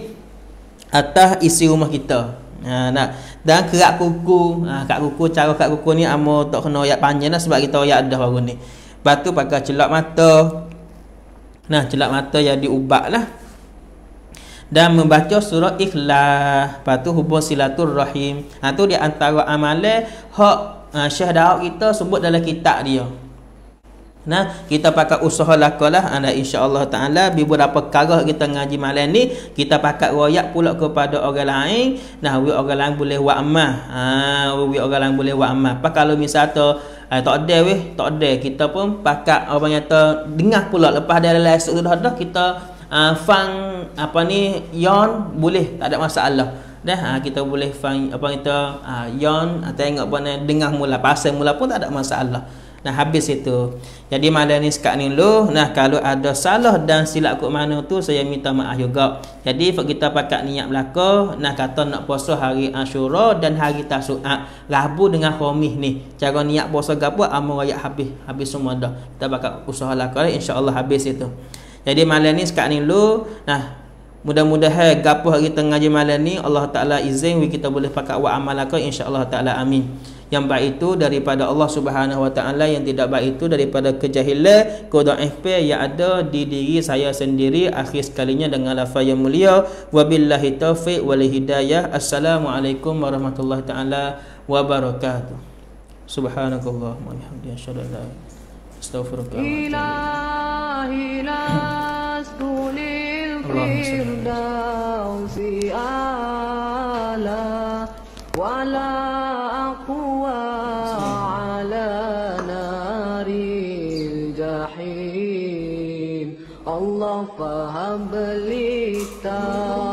atas isi rumah kita ah, nah dan kerak kuku ah kak kuku cara kerak kuku ni amo tak kena ayat panjang lah sebab kita ayat dah baru ni batu pakai celak mata nah celak mata yang diubak lah dan membaca surah ikhlas patu hubung silaturrahim rahim ha, tu di antara amalan hak uh, Syekh Daud kita sebut dalam kitab dia. Nah, kita pakai usaha lakalah anda ah, insya-Allah taala beberapa perkara kita ngaji malam ni kita pakai royak pula kepada orang lain nah we orang lain boleh buat amal ha we orang lain boleh buat amal pak kalau misalnya eh, tak ada weh tak ada kita pun pakai orang kata dengar pula lepas dari lesson dah dah kita uh, fang apa ni yon boleh tak ada masalah dah ha, kita boleh find apa kita ha, ah, yon ha, ah, tengok pun eh, dengar mula pasal mula pun tak ada masalah nah habis itu jadi mada ni sekat ni dulu nah kalau ada salah dan silap kat mana tu saya minta maaf juga jadi kita pakai niat belaka nah kata nak puasa hari Ashura dan hari Tasu'ak Rabu dengan Khamis ni cara niat puasa gapo amun raya habis habis semua dah kita pakat usaha lakalah insyaallah habis itu jadi malam ni sekat ni dulu nah Mudah-mudahan gapuh hari tengah je malam ni Allah Ta'ala izin kita boleh pakai wa amal aku InsyaAllah Ta'ala amin Yang baik itu daripada Allah Subhanahu Wa Ta'ala Yang tidak baik itu daripada kejahilan Kodak FP yang ada di diri saya sendiri Akhir sekalinya dengan lafaz yang mulia Wabillahi taufiq wal hidayah Assalamualaikum warahmatullahi ta'ala wabarakatuh Subhanakallah Alhamdulillah InsyaAllah Astaghfirullahaladzim Ilahi nasdulillah الفردوس أعلى ولا أقوى على نار الجحيم الله فهب لي التوبة